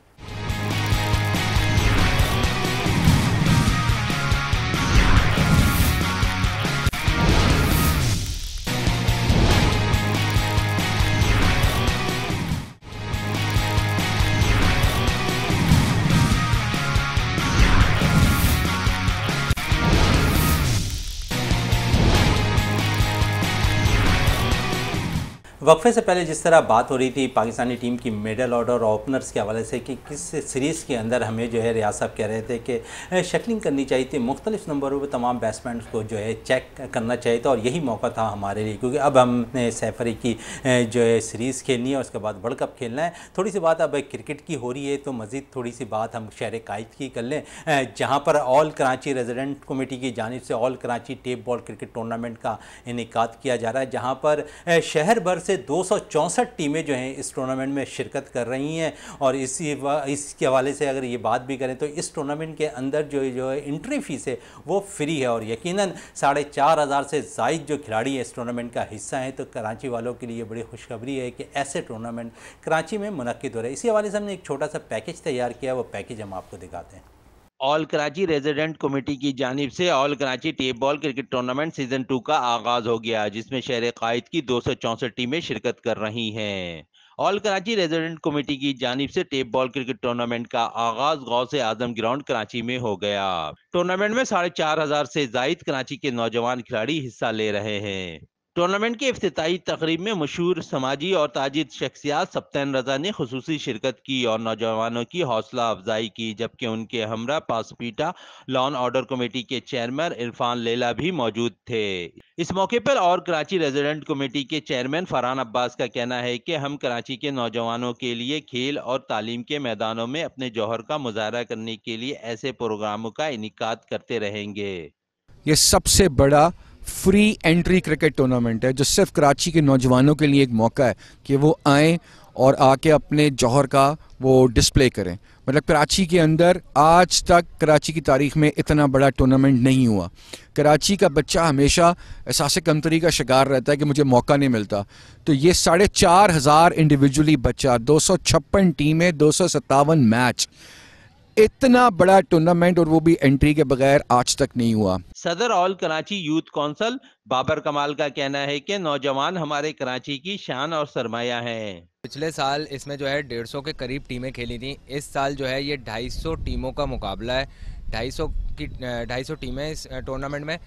वक्फे से पहले जिस तरह बात हो रही थी पाकिस्तानी टीम की मेडल ऑर्डर और ओपनर्स के हवाले से कि किस सीरीज़ के अंदर हमें जो है रियाज साहब कह रहे थे कि शटलिंग करनी चाहिए थी मुख्तलिफ नंबरों पर तमाम बैट्समैन को जो है चेक करना चाहिए था और यही मौका था हमारे लिए क्योंकि अब हमने सैफरी की जो है सीरीज़ खेलनी है उसके बाद वर्ल्ड कप खेलना है थोड़ी सी बात अब क्रिकेट की हो रही है तो मज़ीद थोड़ी सी बात हम शहर कायद की कर लें जहाँ पर ऑल कराची रेजिडेंट कमेटी की जानब से all Karachi tape ball cricket tournament का इनका किया जा रहा है जहाँ पर शहर भर से दो टीमें जो हैं इस टूर्नामेंट में शिरकत कर रही हैं और इसी इसके हवाले से अगर ये बात भी करें तो इस टूर्नामेंट के अंदर जो जो है इंट्री फ़ीस है वो फ्री है और यकीनन साढ़े चार हज़ार से जायद जो खिलाड़ी हैं इस टूर्नामेंट का हिस्सा हैं तो कराची वालों के लिए बड़ी खुशखबरी है कि ऐसे टूर्नामेंट कराची में मुनद हो रहे हैं इसी हवाले से हमने एक छोटा सा पैकेज तैयार किया वो पैकेज हम आपको दिखाते हैं ऑल कराची रेजिडेंट कमेटी की जानब से all Karachi tape ball cricket tournament season two का आगाज हो गया जिसमें शहर कायद की दो सौ चौसठ टीमें शिरकत कर रही हैं ऑल कराची रेजिडेंट कमेटी की जानब से टेप बॉल क्रिकेट टूर्नामेंट का आगाज गौ से आजम ग्राउंड कराची में हो गया टूर्नामेंट में साढ़े चार हजार से जायद कराची के नौजवान खिलाड़ी हिस्सा ले रहे हैं टूर्नामेंट की अफ्ताही तकरीब में मशहूर समाजी और ताजिद शख्सियात सप्तन रजा ने खसूस शिरकत की और नौजवानों की हौसला अफजाई की जबकि उनके हमरा पासपीटा लॉन ऑर्डर कमेटी के चेयरमैन इरफान लेला भी मौजूद थे इस मौके पर और कराची रेजिडेंट कमेटी के चेयरमैन फरहान अब्बास का कहना है कि हम कराची के नौजवानों के लिए खेल और तालीम के मैदानों में अपने जौहर का मुजाहरा करने के लिए ऐसे प्रोग्रामों का इनका करते रहेंगे ये सबसे बड़ा फ्री एंट्री क्रिकेट टूर्नामेंट है जो सिर्फ कराची के नौजवानों के लिए एक मौका है कि वो आएँ और आके अपने जौहर का वो डिस्प्ले करें मतलब कराची के अंदर आज तक कराची की तारीख में इतना बड़ा टूर्नामेंट नहीं हुआ कराची का बच्चा हमेशा एहसास कमतरी का शिकार रहता है कि मुझे मौका नहीं मिलता तो ये साढ़े चार हज़ार इंडिविजुअली बच्चा दो सौ छप्पन टीमें दो सौ सत्तावन मैच इतना बड़ा टूर्नामेंट और वो भी एंट्री के बगैर आज तक नहीं हुआ सदर all Karachi youth council Babar Kamal का कहना है कि नौजवान हमारे कराची की शान और सरमाया है पिछले साल इसमें जो है डेढ़ सौ के करीब टीमें खेली थी इस साल जो है ये ढाई सौ टीमों का मुकाबला है ढाई सौ की ढाई सौ टीमें इस टूर्नामेंट में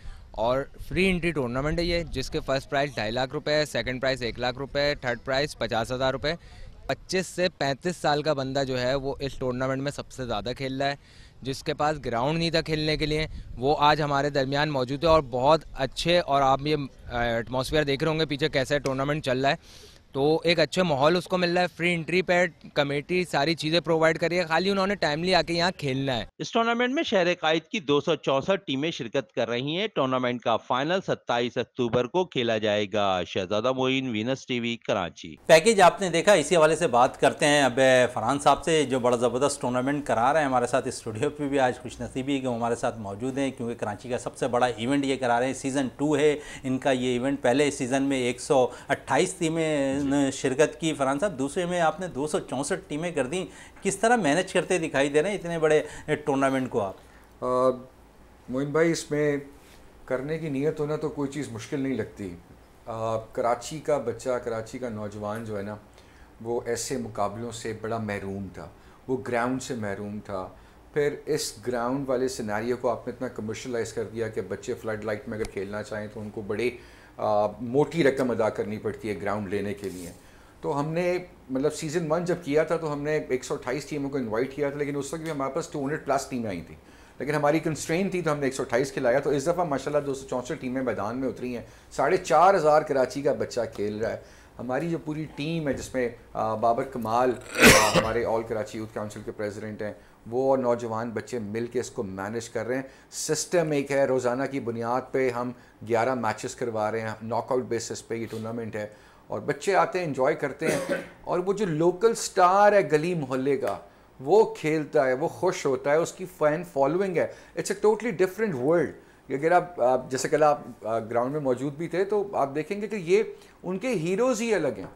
और फ्री एंट्री टूर्नामेंट है ये जिसके फर्स्ट प्राइज़ ढाई लाख रुपए सेकेंड प्राइज़ एक लाख रुपए थर्ड प्राइज़ पचास हज़ार रुपये 25 से 35 साल का बंदा जो है वो इस टूर्नामेंट में सबसे ज़्यादा खेल रहा है जिसके पास ग्राउंड नहीं था खेलने के लिए वो आज हमारे दरमियान मौजूद है और बहुत अच्छे और आप ये एटमोसफियर देख रहे होंगे पीछे कैसे टूर्नामेंट चल रहा है तो एक अच्छे माहौल उसको मिल रहा है फ्री एंट्री पैड कमेटी सारी चीजें प्रोवाइड करी है खाली उन्होंने टाइमली आके यहाँ खेलना है इस टूर्नामेंट में शहर कायद की दो टीमें शिरकत कर रही हैं टूर्नामेंट का फाइनल 27 अक्टूबर को खेला जाएगा Shahzada Moin Venus TV Karachi package आपने देखा इसी हवाले से बात करते हैं अब फरहान साहब से जो बड़ा जबरदस्त टूर्नामेंट करा रहे हैं हमारे साथ स्टूडियो पे भी आज खुश नसीबी के हमारे साथ मौजूद हैं क्योंकि कराची का सबसे बड़ा इवेंट ये करा रहे हैं सीजन टू है इनका ये इवेंट पहले सीजन में एक टीमें शिरकत की फरहान साहब दूसरे में आपने दो टीमें कर दी किस तरह मैनेज करते दिखाई दे रहे हैं इतने बड़े टूर्नामेंट को आप मोइन भाई इसमें करने की नीयत होना तो कोई चीज़ मुश्किल नहीं लगती आ, कराची का बच्चा कराची का नौजवान जो है ना वो ऐसे मुकाबलों से बड़ा महरूम था वो ग्राउंड से महरूम था फिर इस ग्राउंड वाले सिनारी को आपने इतना कमर्शलाइज कर दिया कि बच्चे फ्लड लाइट में अगर खेलना चाहें तो उनको बड़े मोटी रकम अदा करनी पड़ती है ग्राउंड लेने के लिए तो हमने मतलब सीज़न वन जब किया था तो हमने 128 टीमों को इन्वाइट किया था लेकिन उस वक्त भी हमारे पास हंड्रेड प्लस टीमें आई थी लेकिन हमारी कंस्ट्रेन थी तो हमने 128 खिलाया तो इस दफ़ा माशाल्लाह दो सौ चौंसठ टीमें मैदान में उतरी हैं साढ़े चार हज़ार कराची का बच्चा खेल रहा है हमारी जो पूरी टीम है जिसमें बाबर कमाल हमारे ऑल कराची यूथ काउंसिल के प्रेसिडेंट हैं वो और नौजवान बच्चे मिल के इसको मैनेज कर रहे हैं सिस्टम एक है रोज़ाना की बुनियाद पे हम 11 मैचेस करवा रहे हैं नॉकआउट बेसिस पे ये टूर्नामेंट है और बच्चे आते हैं इन्जॉय करते हैं और वो जो लोकल स्टार है गली मोहल्ले का वो खेलता है वो खुश होता है उसकी फ़ैन फॉलोइंग है it's a totally different world अगर आप, आप जैसे कल आप ग्राउंड में मौजूद भी थे तो आप देखेंगे कि ये उनके हीरोज़ ही अलग हैं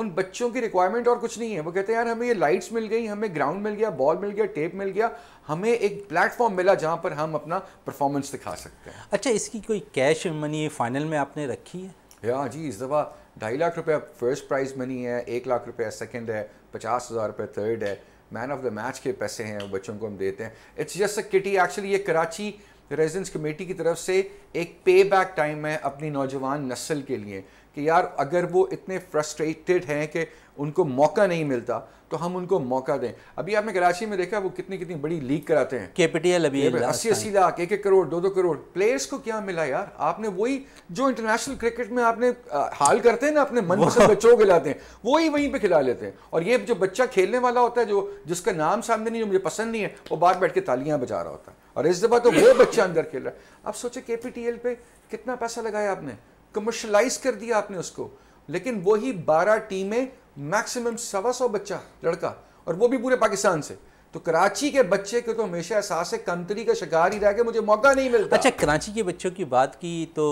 उन बच्चों की रिक्वायरमेंट और कुछ नहीं है वो कहते हैं यार हमें ये लाइट्स मिल गई हमें ग्राउंड मिल गया बॉल मिल गया टेप मिल गया हमें एक प्लेटफॉर्म मिला जहाँ पर हम अपना परफॉर्मेंस दिखा सकते हैं अच्छा इसकी कोई कैश मनी फाइनल में आपने रखी है या जी इस दफ़ा ढाई लाख रुपया फर्स्ट प्राइज मनी है एक लाख रुपया सेकेंड है पचास हज़ार रुपये थर्ड है मैन ऑफ द मैच के पैसे हैं बच्चों को हम देते हैं it's just a kitty actually ये कराची रेजिडेंस कमेटी की तरफ से एक पे बैक टाइम है अपनी नौजवान नस्ल के लिए कि यार अगर वो इतने फ्रस्ट्रेटेड हैं कि उनको मौका नहीं मिलता तो हम उनको मौका दें अभी आपने कराची में देखा वो कितनी कितनी बड़ी लीग कराते हैं केपीटीएल अभी अस्सी अस्सी लाख एक एक करोड़ दो दो करोड़ प्लेयर्स को क्या मिला यार आपने वही जो इंटरनेशनल क्रिकेट में आपने आ, हाल करते हैं ना अपने मन से बच्चों को खिलाते हैं वही वहीं पर खिला लेते हैं और ये जो बच्चा खेलने वाला होता है जो जिसका नाम सामने नहीं जो मुझे पसंद नहीं है वो बाहर बैठ के तालियां बजा रहा होता है और इस दफा तो वो बच्चा अंदर खेल रहा है आप सोचे के पे कितना पैसा लगाया आपने कमर्शलाइज कर दिया आपने उसको लेकिन वही बारह टीमें मैक्सिमम सवा सौ बच्चा लड़का और वो भी पूरे पाकिस्तान से तो कराची के बच्चे के तो हमेशा एहसास है कंतरी का शिकार ही रह के मुझे मौका नहीं मिलता अच्छा कराची के बच्चों की बात की तो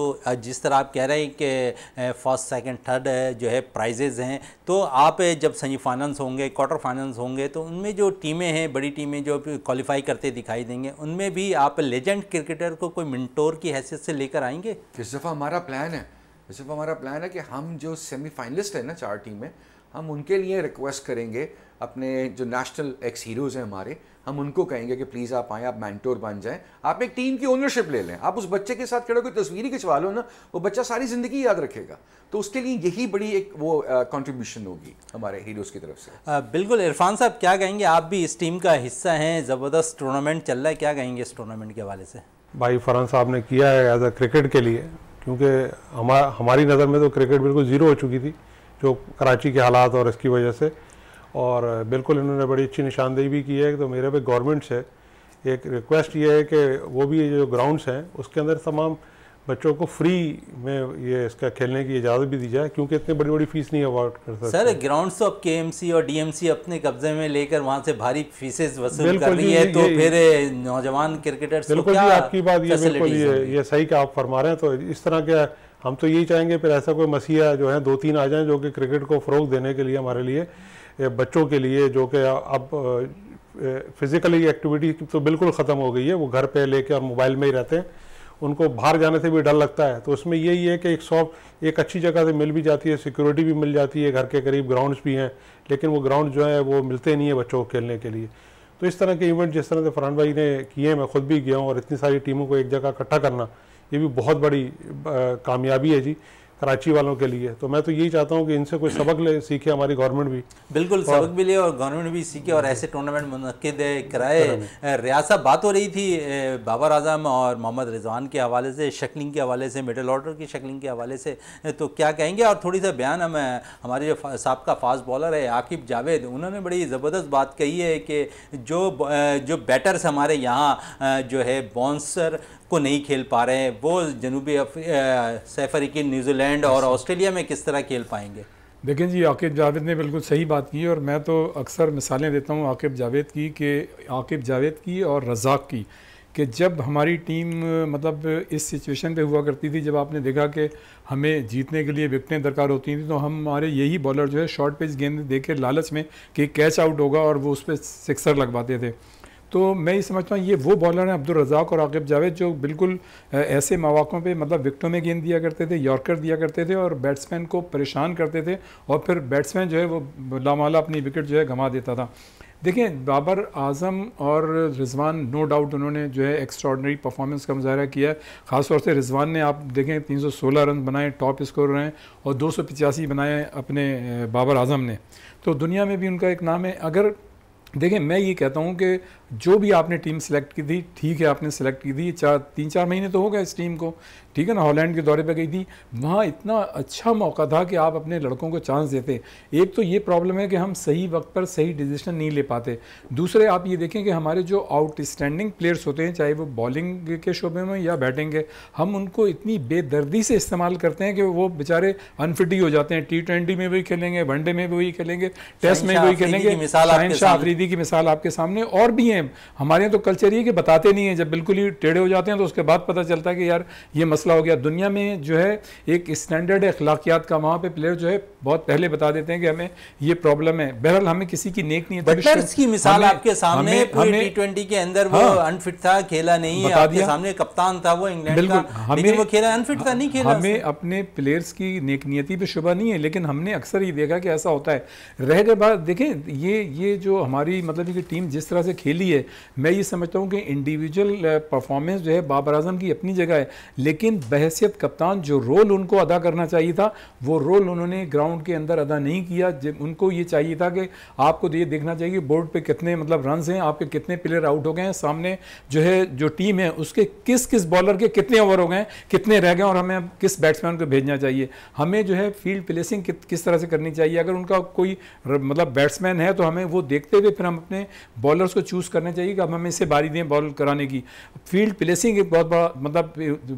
जिस तरह आप कह रहे हैं कि फर्स्ट सेकंड थर्ड जो है प्राइजेज हैं तो आप जब सेमी फाइनल्स होंगे क्वार्टर फाइनल्स होंगे तो उनमें जो टीमें हैं बड़ी टीमें जो क्वालिफाई करते दिखाई देंगे उनमें भी आप लेजेंड क्रिकेटर को कोई मिनटोर की हैसियत से लेकर आएंगे इस दफ़ा हमारा प्लान है इस दफ़ा हमारा प्लान है कि हम जो सेमीफाइनलिस्ट हैं ना चार टीमें हम उनके लिए रिक्वेस्ट करेंगे अपने जो नेशनल एक्स हीरोज़ हैं हमारे हम उनको कहेंगे कि प्लीज़ आप आएँ आप मैंटोर बन जाएं आप एक टीम की ओनरशिप ले लें आप उस बच्चे के साथ खड़े कोई तस्वीर ही खिंचवा लो ना वो बच्चा सारी ज़िंदगी याद रखेगा तो उसके लिए यही बड़ी एक वो कंट्रीब्यूशन होगी हमारे हीरोज़ की तरफ से आ, बिल्कुल इरफान साहब क्या कहेंगे आप भी इस टीम का हिस्सा हैं ज़बरदस्त टूर्नामेंट चल रहा है क्या कहेंगे इस टूर्नामेंट के हवाले से भाई फरहान साहब ने किया है एज अ क्रिकेट के लिए क्योंकि हमारा हमारी नज़र में तो क्रिकेट बिल्कुल ज़ीरो हो चुकी थी जो कराची के हालात और इसकी वजह से और बिल्कुल इन्होंने बड़ी अच्छी निशानदेही भी की है तो मेरे पे गवर्नमेंट से एक रिक्वेस्ट ये है कि वो भी जो ग्राउंड्स हैं उसके अंदर तमाम बच्चों को फ्री में ये इसका खेलने की इजाज़त भी दी जाए क्योंकि इतनी बड़ी बड़ी फीस नहीं अवॉर्ड कर सकते सर ग्राउंड्स तो अब के और सी अपने कब्जे में लेकर वहाँ से भारी फीसेज वसूल कर रही है तो फिर नौजवान क्रिकेटर्स बिल्कुल जी आपकी बात ये बिल्कुल ये ये सही क्या आप फरमा रहे हैं तो इस तरह के हम तो यही चाहेंगे फिर ऐसा कोई मसीहा जो है दो तीन आ जाए जो कि क्रिकेट को फ़रोग देने के लिए हमारे लिए बच्चों के लिए जो कि अब फिज़िकली एक्टिविटी तो बिल्कुल ख़त्म हो गई है वो घर पे लेके और मोबाइल में ही रहते हैं उनको बाहर जाने से भी डर लगता है तो उसमें यही है कि एक शॉप एक अच्छी जगह से मिल भी जाती है सिक्योरिटी भी मिल जाती है घर के करीब ग्राउंड्स भी हैं लेकिन वो ग्राउंड जो है वो मिलते नहीं है बच्चों को खेलने के लिए तो इस तरह के इवेंट जिस तरह से फरहान भाई ने किए हैं मैं खुद भी गया हूँ और इतनी सारी टीमों को एक जगह इकट्ठा करना ये भी बहुत बड़ी कामयाबी है जी कराची वालों के लिए तो मैं तो यही चाहता हूँ कि इनसे कोई सबक ले सीखे हमारी गवर्नमेंट भी बिल्कुल सबक भी ले और गवर्नमेंट भी सीखे और ऐसे टूर्नामेंट मनद कराए रियासा बात हो रही थी बाबर आजम और मोहम्मद रिजवान के हवाले से शक्लिंग के हवाले से मिडल ऑर्डर की शक्लिंग के हवाले से तो क्या कहेंगे और थोड़ी सा बयान हम हमारे जो सबका फास्ट बॉलर है आकिब जावेद उन्होंने बड़ी ज़बरदस्त बात कही है कि जो जो बैटर्स हमारे यहाँ जो है बॉन्सर को नहीं खेल पा रहे हैं वो जनूबी अफ्रीकी न्यूजीलैंड और ऑस्ट्रेलिया में किस तरह खेल पाएंगे देखें जी आकिब जावेद ने बिल्कुल सही बात की और मैं तो अक्सर मिसालें देता हूँ आकिब जावेद की कि आकिब जावेद की और रजाक की कि जब हमारी टीम मतलब इस सिचुएशन पे हुआ करती थी जब आपने देखा कि हमें जीतने के लिए विकटें दरकार होती थी तो हम हमारे यही बॉलर जो है शॉर्ट पिच गेंद देखे लालच में कि कैच आउट होगा और वो उस पर सिक्सर लगवाते थे तो मैं ये समझता हूँ ये वो बॉलर हैं अब्दुल रजाक और आकिब जावेद जो बिल्कुल ऐसे मौाक़ों पे मतलब विकटों में गेंद दिया करते थे यॉर्कर दिया करते थे और बैट्समैन को परेशान करते थे और फिर बैट्समैन जो है वो लामाला अपनी विकेट जो है घमा देता था देखें बाबर आजम और रिजवान नो डाउट उन्होंने जो है एक्स्ट्रॉडनरी परफॉर्मेंस का मुजाहरा किया है ख़ासतौर से रिजवान ने आप देखें 316 रन बनाए टॉप स्कोर हैं और दो बनाए अपने बाबर आजम ने तो दुनिया में भी उनका एक नाम है अगर देखिए मैं ये कहता हूँ कि जो भी आपने टीम सेलेक्ट की थी ठीक है आपने सेलेक्ट की थी चार तीन चार महीने तो हो गए इस टीम को ठीक है ना हॉलैंड के दौरे पे गई थी वहाँ इतना अच्छा मौका था कि आप अपने लड़कों को चांस देते एक तो ये प्रॉब्लम है कि हम सही वक्त पर सही डिसीजन नहीं ले पाते दूसरे आप ये देखें कि हमारे जो आउटस्टैंडिंग प्लेयर्स होते हैं चाहे वो बॉलिंग के शोबे में या बैटिंग के हम उनको इतनी बेदर्दी से इस्तेमाल करते हैं कि वो बेचारे अनफिट ही हो जाते हैं टी में भी खेलेंगे वनडे में भी वही खेलेंगे टेस्ट में भी खेलेंगे दीदी की मिसाल आपके सामने और भी हैं हमारे यहाँ तो कल्चर ये कि बताते नहीं हैं जब बिल्कुल ही टेढ़े हो जाते हैं तो उसके बाद पता चलता है कि यार ये मसला हो गया दुनिया में जो है एक स्टैंडर्ड अखलाकियात का वहाँ पर प्लेयर जो है बहुत पहले बता देते हैं कि हमें ये प्रॉब्लम है बहरहाल हमें किसी की नेक नहीं है तो की मिसाल आपके सामने पूरे टी के अंदर वो अनफिट हाँ। था खेला नहीं है सामने कप्तान था वो इंग्लैंड का लेकिन वो खेला अनफिट था हाँ, नहीं खेला हमें अपने प्लेयर्स की नेकनीयती पे शुभ नहीं है लेकिन हमने अक्सर ये देखा कि ऐसा होता है रह गए बात देखें ये ये जो हमारी हमारी मतलब कि टीम जिस तरह से खेली है मैं ये समझता हूँ कि इंडिविजुअल परफॉर्मेंस जो है बाबर आजम की अपनी जगह है लेकिन बहसीत कप्तान जो रोल उनको अदा करना चाहिए था वो रोल उन्होंने ग्राउंड के अंदर अदा नहीं किया उनको ये चाहिए था कि आपको तो ये देखना चाहिए कि बोर्ड पर कितने मतलब रन हैं आपके कितने प्लेयर आउट हो गए हैं सामने जो है जो टीम है उसके किस किस बॉलर के कितने ओवर हो गए कितने रह गए और हमें किस बैट्समैन को भेजना चाहिए हमें जो है फील्ड प्लेसिंग किस तरह से करनी चाहिए अगर उनका कोई मतलब बैट्समैन है तो हमें वो देखते हुए फिर हम अपने बॉलर्स को चूज़ करना चाहिए कि अब हमें इसे बारी दें बॉल कराने की फील्ड प्लेसिंग एक बहुत बड़ा मतलब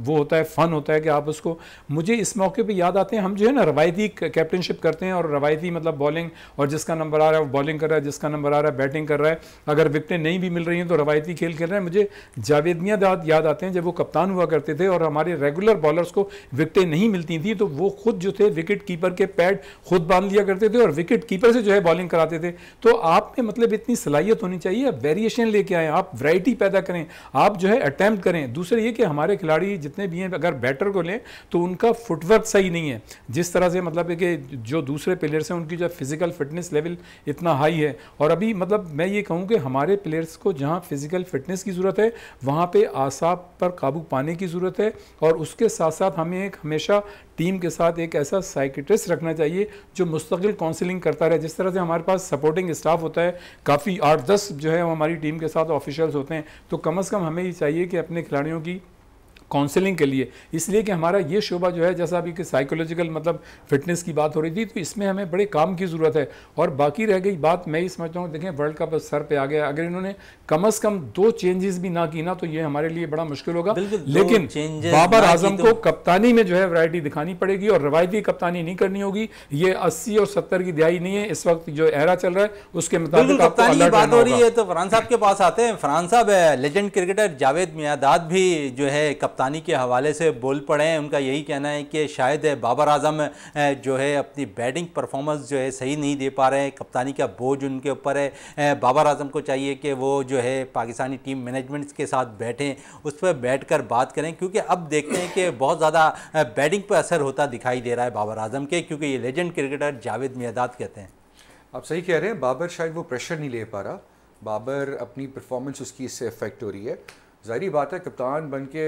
वो होता है फ़न होता है कि आप उसको मुझे इस मौके पर याद आते हैं हम जो है ना रवायती कैप्टनशिप करते हैं और रवायती मतलब बॉलिंग और जिसका नंबर आ रहा है वो बॉलिंग कर रहा है जिसका नंबर आ रहा है बैटिंग कर रहा है अगर विकटें नहीं भी मिल रही हैं तो रवायती खेल खेल रहे हैं मुझे जावेद मियाँ याद आते हैं जब वो कप्तान हुआ करते थे और हमारे रेगुलर बॉलर्स को विकटें नहीं मिलती थी तो वो खुद जो थे विकेट कीपर के पैड खुद बांध लिया करते थे और विकेट कीपर से जो है बॉलिंग कराते थे तो आप में मतलब अंदर इतनी सलाहियत होनी चाहिए आप वेरिएशन लेके आएँ आप वैरायटी पैदा करें आप जो है अटैम्प्ट करें दूसरे ये कि हमारे खिलाड़ी जितने भी हैं अगर बैटर को लें तो उनका फुटवर्क सही नहीं है जिस तरह से मतलब है कि जो दूसरे प्लेयर्स हैं उनकी जो फिज़िकल फिटनेस लेवल इतना हाई है और अभी मतलब मैं ये कहूँ कि हमारे प्लेयर्स को जहाँ फिज़िकल फिटनेस की ज़रूरत है वहाँ पर आसाब पर काबू पाने की ज़रूरत है और उसके साथ साथ हमें एक हमेशा टीम के साथ एक ऐसा साइकट्रिस्ट रखना चाहिए जो मुस्तकिल काउंसलिंग करता रहे जिस तरह से हमारे पास सपोर्टिंग स्टाफ होता है काफ़ी आठ दस जो है वो हमारी टीम के साथ ऑफिशल्स होते हैं तो कम अज़ कम हमें ये चाहिए कि अपने खिलाड़ियों की काउंसलिंग के लिए इसलिए कि हमारा ये शोबा जो है जैसा अभी कि साइकोलॉजिकल मतलब फिटनेस की बात हो रही थी तो इसमें हमें बड़े काम की ज़रूरत है और बाकी रह गई बात मैं ही समझता हूँ देखें वर्ल्ड कप सर पे आ गया अगर इन्होंने कम अज़ कम दो चेंजेस भी ना की ना तो ये हमारे लिए बड़ा मुश्किल होगा लेकिन बाबर आजम तो- को कप्तानी में जो है वरायटी दिखानी पड़ेगी और रवायती कप्तानी नहीं करनी होगी ये अस्सी और सत्तर की दिहाई नहीं है इस वक्त जो एरा चल रहा है उसके मुताबिक बात हो रही है तो फरहान साहब के पास आते हैं फरहान साहब लेजेंड क्रिकेटर जावेद मियादाद भी जो है कप्तान मस्तानी के हवाले से बोल पड़े हैं उनका यही कहना है कि शायद बाबर आजम जो है अपनी बैटिंग परफॉर्मेंस जो है सही नहीं दे पा रहे हैं कप्तानी का बोझ उनके ऊपर है बाबर आजम को चाहिए कि वो जो है पाकिस्तानी टीम मैनेजमेंट्स के साथ बैठें उस पर बैठ कर बात करें क्योंकि अब देखते हैं कि बहुत ज़्यादा बैटिंग पर असर होता दिखाई दे रहा है बाबर आजम के क्योंकि ये लेजेंड क्रिकेटर जावेद मियादाद कहते हैं आप सही कह रहे हैं बाबर शायद वो प्रेशर नहीं ले पा रहा बाबर अपनी परफॉर्मेंस उसकी इससे अफेक्ट हो रही है ज़ाहरी बात है कप्तान बन के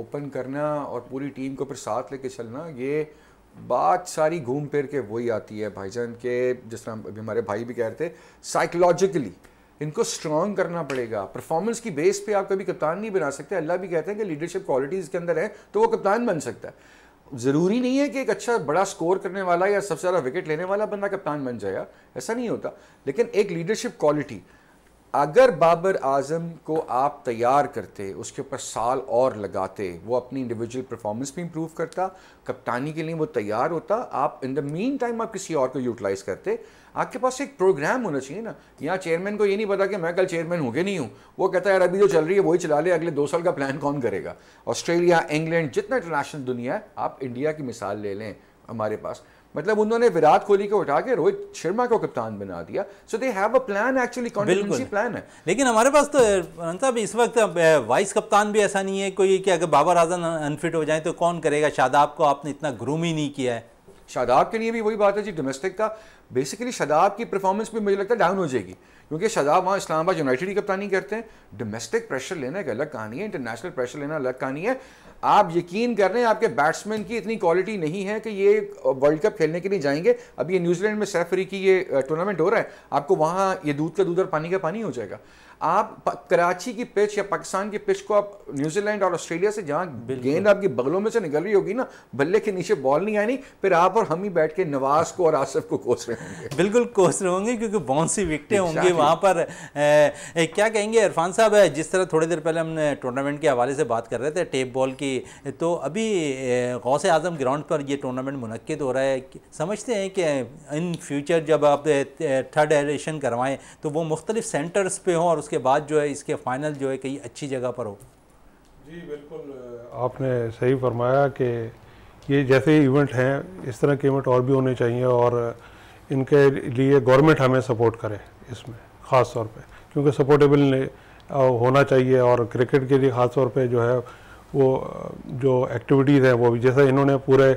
ओपन करना और पूरी टीम को फिर साथ लेके चलना ये बात सारी घूम फिर के वही आती है भाईजान के जिस तरह अभी हमारे भाई भी कह रहे थे साइकोलॉजिकली इनको स्ट्रॉन्ग करना पड़ेगा परफॉर्मेंस की बेस पे आप कभी कप्तान नहीं बना सकते अल्लाह भी कहते हैं कि लीडरशिप क्वालिटीज़ के अंदर है तो वो कप्तान बन सकता है ज़रूरी नहीं है कि एक अच्छा बड़ा स्कोर करने वाला या सबसे ज़्यादा विकेट लेने वाला बंदा कप्तान बन जाएगा ऐसा नहीं होता लेकिन एक लीडरशिप क्वालिटी अगर बाबर आजम को आप तैयार करते उसके ऊपर साल और लगाते वो अपनी इंडिविजुअल परफॉर्मेंस भी इंप्रूव करता कप्तानी के लिए वो तैयार होता आप इन द मीन टाइम आप किसी और को यूटिलाइज करते आपके पास एक प्रोग्राम होना चाहिए ना यहाँ चेयरमैन को ये नहीं पता कि मैं कल चेयरमैन हो गया नहीं हूँ वो कहता है यार अभी जो चल रही है वही चला ले अगले दो साल का प्लान कौन करेगा ऑस्ट्रेलिया इंग्लैंड जितना इंटरनेशनल दुनिया है आप इंडिया की मिसाल ले लें हमारे पास मतलब उन्होंने विराट कोहली को उठा के रोहित शर्मा को कप्तान बना दिया so they have a plan actually continuity plan है लेकिन हमारे पास तो साहब इस वक्त वाइस कप्तान भी ऐसा नहीं है कोई कि अगर बाबर आजम अनफिट हो जाए तो कौन करेगा शादाब को आपने इतना ग्रूम ही नहीं किया है शादाब के लिए भी वही बात है जी डोमेस्टिक का बेसिकली शादाब की परफॉर्मेंस भी मुझे लगता है डाउन हो जाएगी क्योंकि शजाब वहाँ इस्लामाबाद यूनाइटेड की कप्तानी करते हैं डोमेस्टिक प्रेशर लेना एक अलग कहानी है इंटरनेशनल प्रेशर लेना अलग कहानी है आप यकीन कर रहे हैं आपके बैट्समैन की इतनी क्वालिटी नहीं है कि ये वर्ल्ड कप खेलने के लिए जाएंगे अब ये न्यूजीलैंड में सैफरी की ये टूर्नामेंट हो रहा है आपको वहाँ ये दूध का दूध और पानी का पानी हो जाएगा आप कराची की पिच या पाकिस्तान की पिच को आप न्यूजीलैंड और ऑस्ट्रेलिया से जहां गेंद आपकी बगलों में से निकल रही होगी ना बल्ले के नीचे बॉल नहीं आनी फिर आप और हम ही बैठ के नवाज को और आसफ को कोस रहे होंगे बिल्कुल कोस रहे होंगे क्योंकि बहुत सी विकटें होंगी वहाँ पर ए, ए, क्या कहेंगे इरफान साहब जिस तरह थोड़ी देर पहले हमने टूर्नामेंट के हवाले से बात कर रहे थे टेप बॉल की तो अभी गौस आजम ग्राउंड पर यह टूर्नामेंट मुनद हो रहा है समझते हैं कि इन फ्यूचर जब आप थर्ड एडिशन करवाएं तो वो मुख्तलिफ सेंटर्स पे हों और उसके बाद जो है इसके फाइनल जो है कहीं अच्छी जगह पर हो जी बिल्कुल आपने सही फरमाया कि ये जैसे इवेंट हैं इस तरह के इवेंट और भी होने चाहिए और इनके लिए गवर्नमेंट हमें सपोर्ट करे इसमें ख़ास तौर पे क्योंकि सपोर्टेबल होना चाहिए और क्रिकेट के लिए ख़ास तौर पे जो है वो जो एक्टिविटीज़ हैं वो भी जैसे इन्होंने पूरे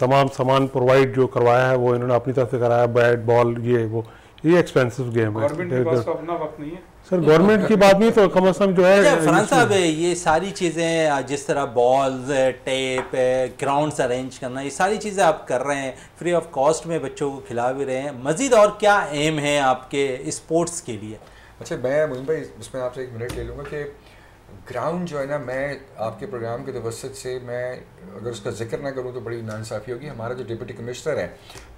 तमाम सामान प्रोवाइड जो करवाया है वो इन्होंने अपनी तरफ से कराया बैट बॉल ये वो ये एक्सपेंसिव गेम है गवर्नमेंट के पास तो अपना वक्त नहीं है सर गवर्नमेंट की बात नहीं तो कम से कम जो है अच्छा, फरहान साहब ये सारी चीज़ें जिस तरह बॉल्स टेप ग्राउंड्स अरेंज करना ये सारी चीज़ें आप कर रहे हैं फ्री ऑफ कॉस्ट में बच्चों को खिला भी रहे हैं मज़ीद और क्या एम है आपके स्पोर्ट्स के लिए अच्छा मैं मुझे भाई इसमें आपसे एक मिनट ले लूँगा कि ग्राउंड जो है ना मैं आपके प्रोग्राम के तवसत से मैं अगर उसका जिक्र ना करूँ तो बड़ी नानसाफ़ी होगी हमारा जो डिप्टी कमिश्नर है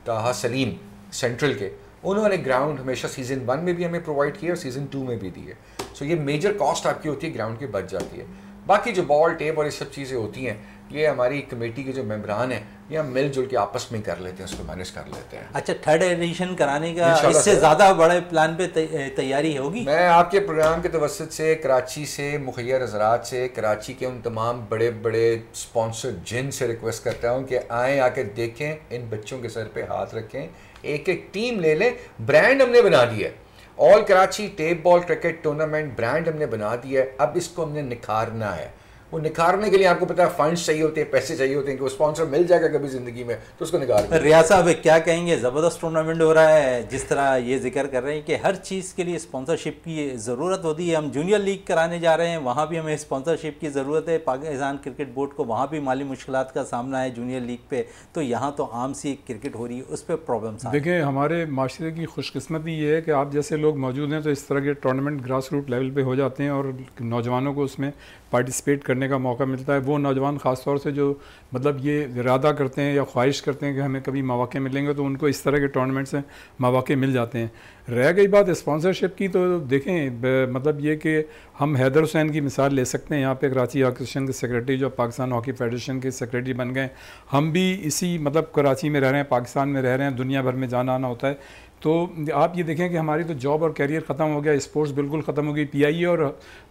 ताहा सलीम सेंट्रल के उन्होंने ग्राउंड हमेशा सीज़न वन में भी हमें प्रोवाइड किया और सीज़न टू में भी दिए सो so ये मेजर कॉस्ट आपकी होती है ग्राउंड की बच जाती है बाकी जो बॉल टेप और ये सब चीज़ें होती हैं ये हमारी कमेटी के जो मेम्बरान हैं ये हम मिलजुल के आपस में कर लेते हैं उसको मैनेज कर लेते हैं अच्छा थर्ड एडिशन कराने का इससे ज़्यादा बड़े प्लान पे तैयारी होगी मैं आपके प्रोग्राम के तवसत से कराची से मुहैया हजरात से कराची के उन तमाम बड़े बड़े स्पॉन्सर जिन से रिक्वेस्ट करता हूँ कि आए आके देखें इन बच्चों के सर पर हाथ रखें एक एक टीम ले लें ब्रांड हमने बना दिया है all Karachi tape ball cricket tournament brand हमने बना दिया है अब इसको हमने निखारना है वो निखारने के लिए आपको पता है फंड्स चाहिए होते हैं पैसे चाहिए होते हैं कि वो स्पॉन्सर मिल जाएगा कभी जिंदगी में तो उसको निकाल रिया साहब क्या कहेंगे ज़बरदस्त टूर्नामेंट हो रहा है जिस तरह ये जिक्र कर रहे हैं कि हर चीज़ के लिए स्पॉन्सरशिप की ज़रूरत होती है हम जूनियर लीग कराने जा रहे हैं वहाँ भी हमें स्पॉन्सरशिप की ज़रूरत है पाकिस्तान क्रिकेट बोर्ड को वहाँ भी माली मुश्किल का सामना है जूनियर लीग पे तो यहाँ तो आम सी क्रिकेट हो रही है उस पर प्रॉब्लम देखिए हमारे माशरे की खुशकस्मती ये है कि आप जैसे लोग मौजूद हैं तो इस तरह के टूर्नामेंट ग्रास रूट लेवल पर हो जाते हैं और नौजवानों को उसमें पार्टिसिपेट करने का मौका मिलता है वो नौजवान ख़ास तौर से जो मतलब ये इरादा करते हैं या ख्वाहिश करते हैं कि हमें कभी मौाक़े मिलेंगे तो उनको इस तरह के टूर्नामेंट्स में मौाक़े मिल जाते हैं रह गई बात स्पॉन्सरशिप की तो देखें मतलब ये कि हम हैदर हुसैन की मिसाल ले सकते हैं यहाँ पे कराची आकर्षण के सेक्रेटरी जो पाकिस्तान हॉकी फेडरेशन के सेक्रेटरी बन गए हम भी इसी मतलब कराची में रह रहे हैं पाकिस्तान में रह रहे हैं दुनिया भर में जाना आना होता है तो आप ये देखें कि हमारी तो जॉब और कैरियर ख़त्म हो गया स्पोर्ट्स बिल्कुल ख़त्म हो गई पीआईए e और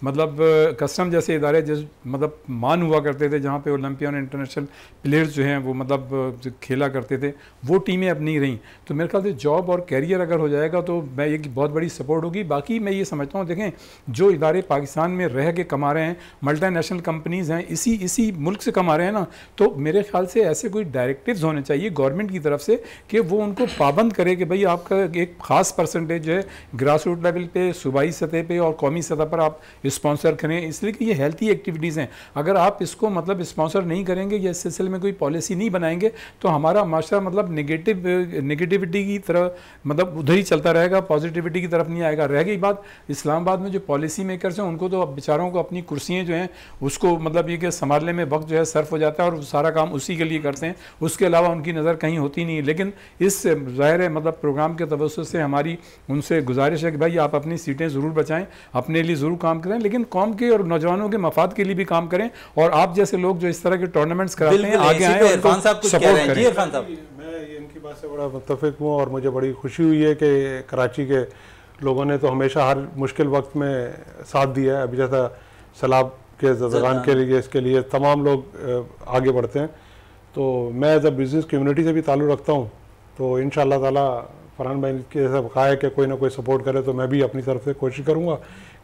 मतलब कस्टम जैसे इदारे जिस मतलब मान हुआ करते थे जहाँ पे ओलंपियन इंटरनेशनल प्लेयर्स जो हैं वो मतलब खेला करते थे वो टीमें अब नहीं रहीं तो मेरे ख्याल से जॉब और कैरियर अगर हो जाएगा तो मैं एक बहुत बड़ी सपोर्ट होगी बाकी मैं ये समझता हूँ देखें जो इदारे पाकिस्तान में रह के कमा रहे हैं नेशनल कंपनीज़ हैं इसी इसी मुल्क से कमा रहे हैं ना तो मेरे ख्याल से ऐसे कोई डायरेक्टिव होने चाहिए गवर्नमेंट की तरफ से कि वो उनको पाबंद करे कि भाई आपका एक ख़ास परसेंटेज है ग्रास रूट लेवल पे सूबाई सतह पे और कौमी सतह पर आप स्पॉन्सर करें इसलिए कि ये हेल्थी एक्टिविटीज़ हैं अगर आप इसको मतलब स्पॉन्सर नहीं करेंगे या इस सिलसिले में कोई पॉलिसी नहीं बनाएंगे तो हमारा माशरा मतलब नेगेटिव निगेटिविटी की तरह मतलब उधर ही चलता रहेगा पॉजिटिविटी की तरफ नहीं आएगा रह गई बात इस्लामाबाद में जो पॉलिसी मेकरस हैं उनको तो अब बेचारों को अपनी कुर्सियाँ जो हैं उसको मतलब ये कि संभालने में वक्त जो है सर्फ हो जाता है और सारा काम उसी के लिए करते हैं उसके अलावा उनकी नज़र कहीं होती नहीं लेकिन इस ज़ाहिर है मतलब प्रोग्राम के तवसुल से हमारी उनसे गुजारिश है कि भाई आप अपनी सीटें ज़रूर बचाएं अपने लिए ज़रूर काम करें लेकिन कौम के और नौजवानों के मफाद के लिए भी काम करें और आप जैसे लोग जो इस तरह के टूर्नामेंट्स कराते हैं आगे आए सपोर्ट करें इनकी बात से बड़ा मुतफिक हूँ और मुझे बड़ी खुशी हुई है कि कराची के लोगों ने तो हमेशा हर मुश्किल वक्त में साथ दिया है अभी जैसा सैलाब के जजान के लिए इसके लिए तमाम लोग आगे बढ़ते हैं तो मैं एज अ बिज़नेस कम्युनिटी से भी ताल्लुक़ रखता हूँ तो इन ताला फरहान भाई के सब कहा है कि कोई ना कोई सपोर्ट करे तो मैं भी अपनी तरफ से कोशिश करूँगा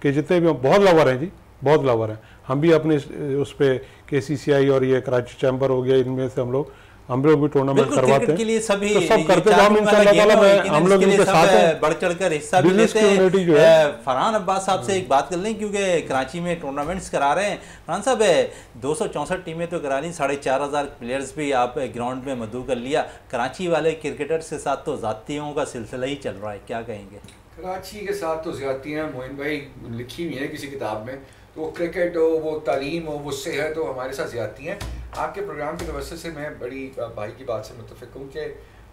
कि जितने भी बहुत लवर हैं जी बहुत लवर हैं हम भी अपने उस पर के सी सी आई और ये कराची चैम्बर हो गया इनमें से हम लोग हम लोग भी टूर्नामेंट करवाते हैं के लिए सभी तो सब करते हैं हम इंशाल्लाह मैं हम लोग इनके साथ हैं बढ़ चढ़ कर हिस्सा भी लेते हैं है फरहान अब्बास साहब से एक बात कर लें क्योंकि कराची में टूर्नामेंट्स करा रहे हैं फरहान साहब दो टीमें तो करा ली साढ़े चार हज़ार प्लेयर्स भी आप ग्राउंड में मधु कर लिया कराची वाले क्रिकेटर्स के साथ तो ज़ातियों का सिलसिला ही चल रहा है क्या कहेंगे कराची के साथ तो ज्यादा मोहन भाई लिखी हुई है किसी किताब में वो क्रिकेट हो वो तालीम हो वो सेहत हो हमारे साथ ज़्यादती हैं आपके प्रोग्राम की तवसत से मैं बड़ी भाई की बात से मुतफ़ हूँ कि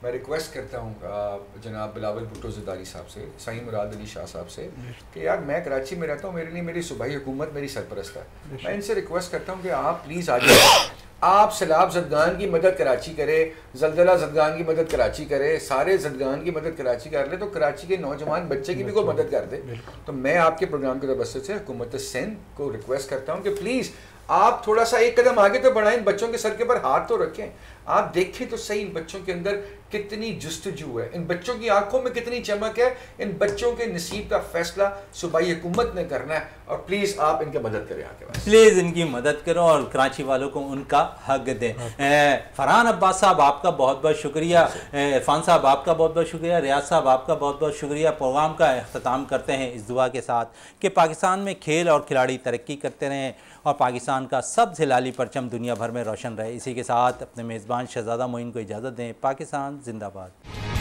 मैं रिक्वेस्ट करता हूँ जनाब बिलावल भुट्टो जदारी साहब से सही मुराद अली शाह साहब से कि यार मैं कराची में रहता हूँ मेरे लिए मेरी सूबाई हुकूमत मेरी सरपरस्त है मैं इनसे रिक्वेस्ट करता हूँ कि आप प्लीज़ आ जाए आप सैलाब जदगान की मदद कराची करे जलजला जदगान की मदद कराची करे सारे जदगान की मदद कराची कर ले तो कराची के नौजवान बच्चे की भी कोई मदद कर दे तो मैं आपके प्रोग्राम के तबस्त से हुकूमत सिंध को रिक्वेस्ट करता हूँ कि प्लीज़ आप थोड़ा सा एक कदम आगे तो बढ़ाएं इन बच्चों के सर के ऊपर हाथ तो रखें आप देखें तो सही इन बच्चों के अंदर कितनी जस्तजू है इन बच्चों की आंखों में कितनी चमक है इन बच्चों के नसीब का फैसला सूबाई हुकूमत ने करना है और प्लीज़ आप इनकी मदद करें आगे प्लीज़ इनकी मदद करो और कराची वालों को उनका हक दें हाँ। फरहान अब्बास साहब आपका बहुत बहुत शुक्रिया इरफान साहब आपका बहुत बहुत शुक्रिया रियाज साहब आपका बहुत बहुत शुक्रिया प्रोग्राम का अख्ताम करते हैं इस दुआ के साथ कि पाकिस्तान में खेल और खिलाड़ी तरक्की करते रहें और पाकिस्तान का सब हिलाली परचम दुनिया भर में रोशन रहे इसी के साथ अपने मेज़बान शहजादा मोइन को इजाज़त दें पाकिस्तान जिंदाबाद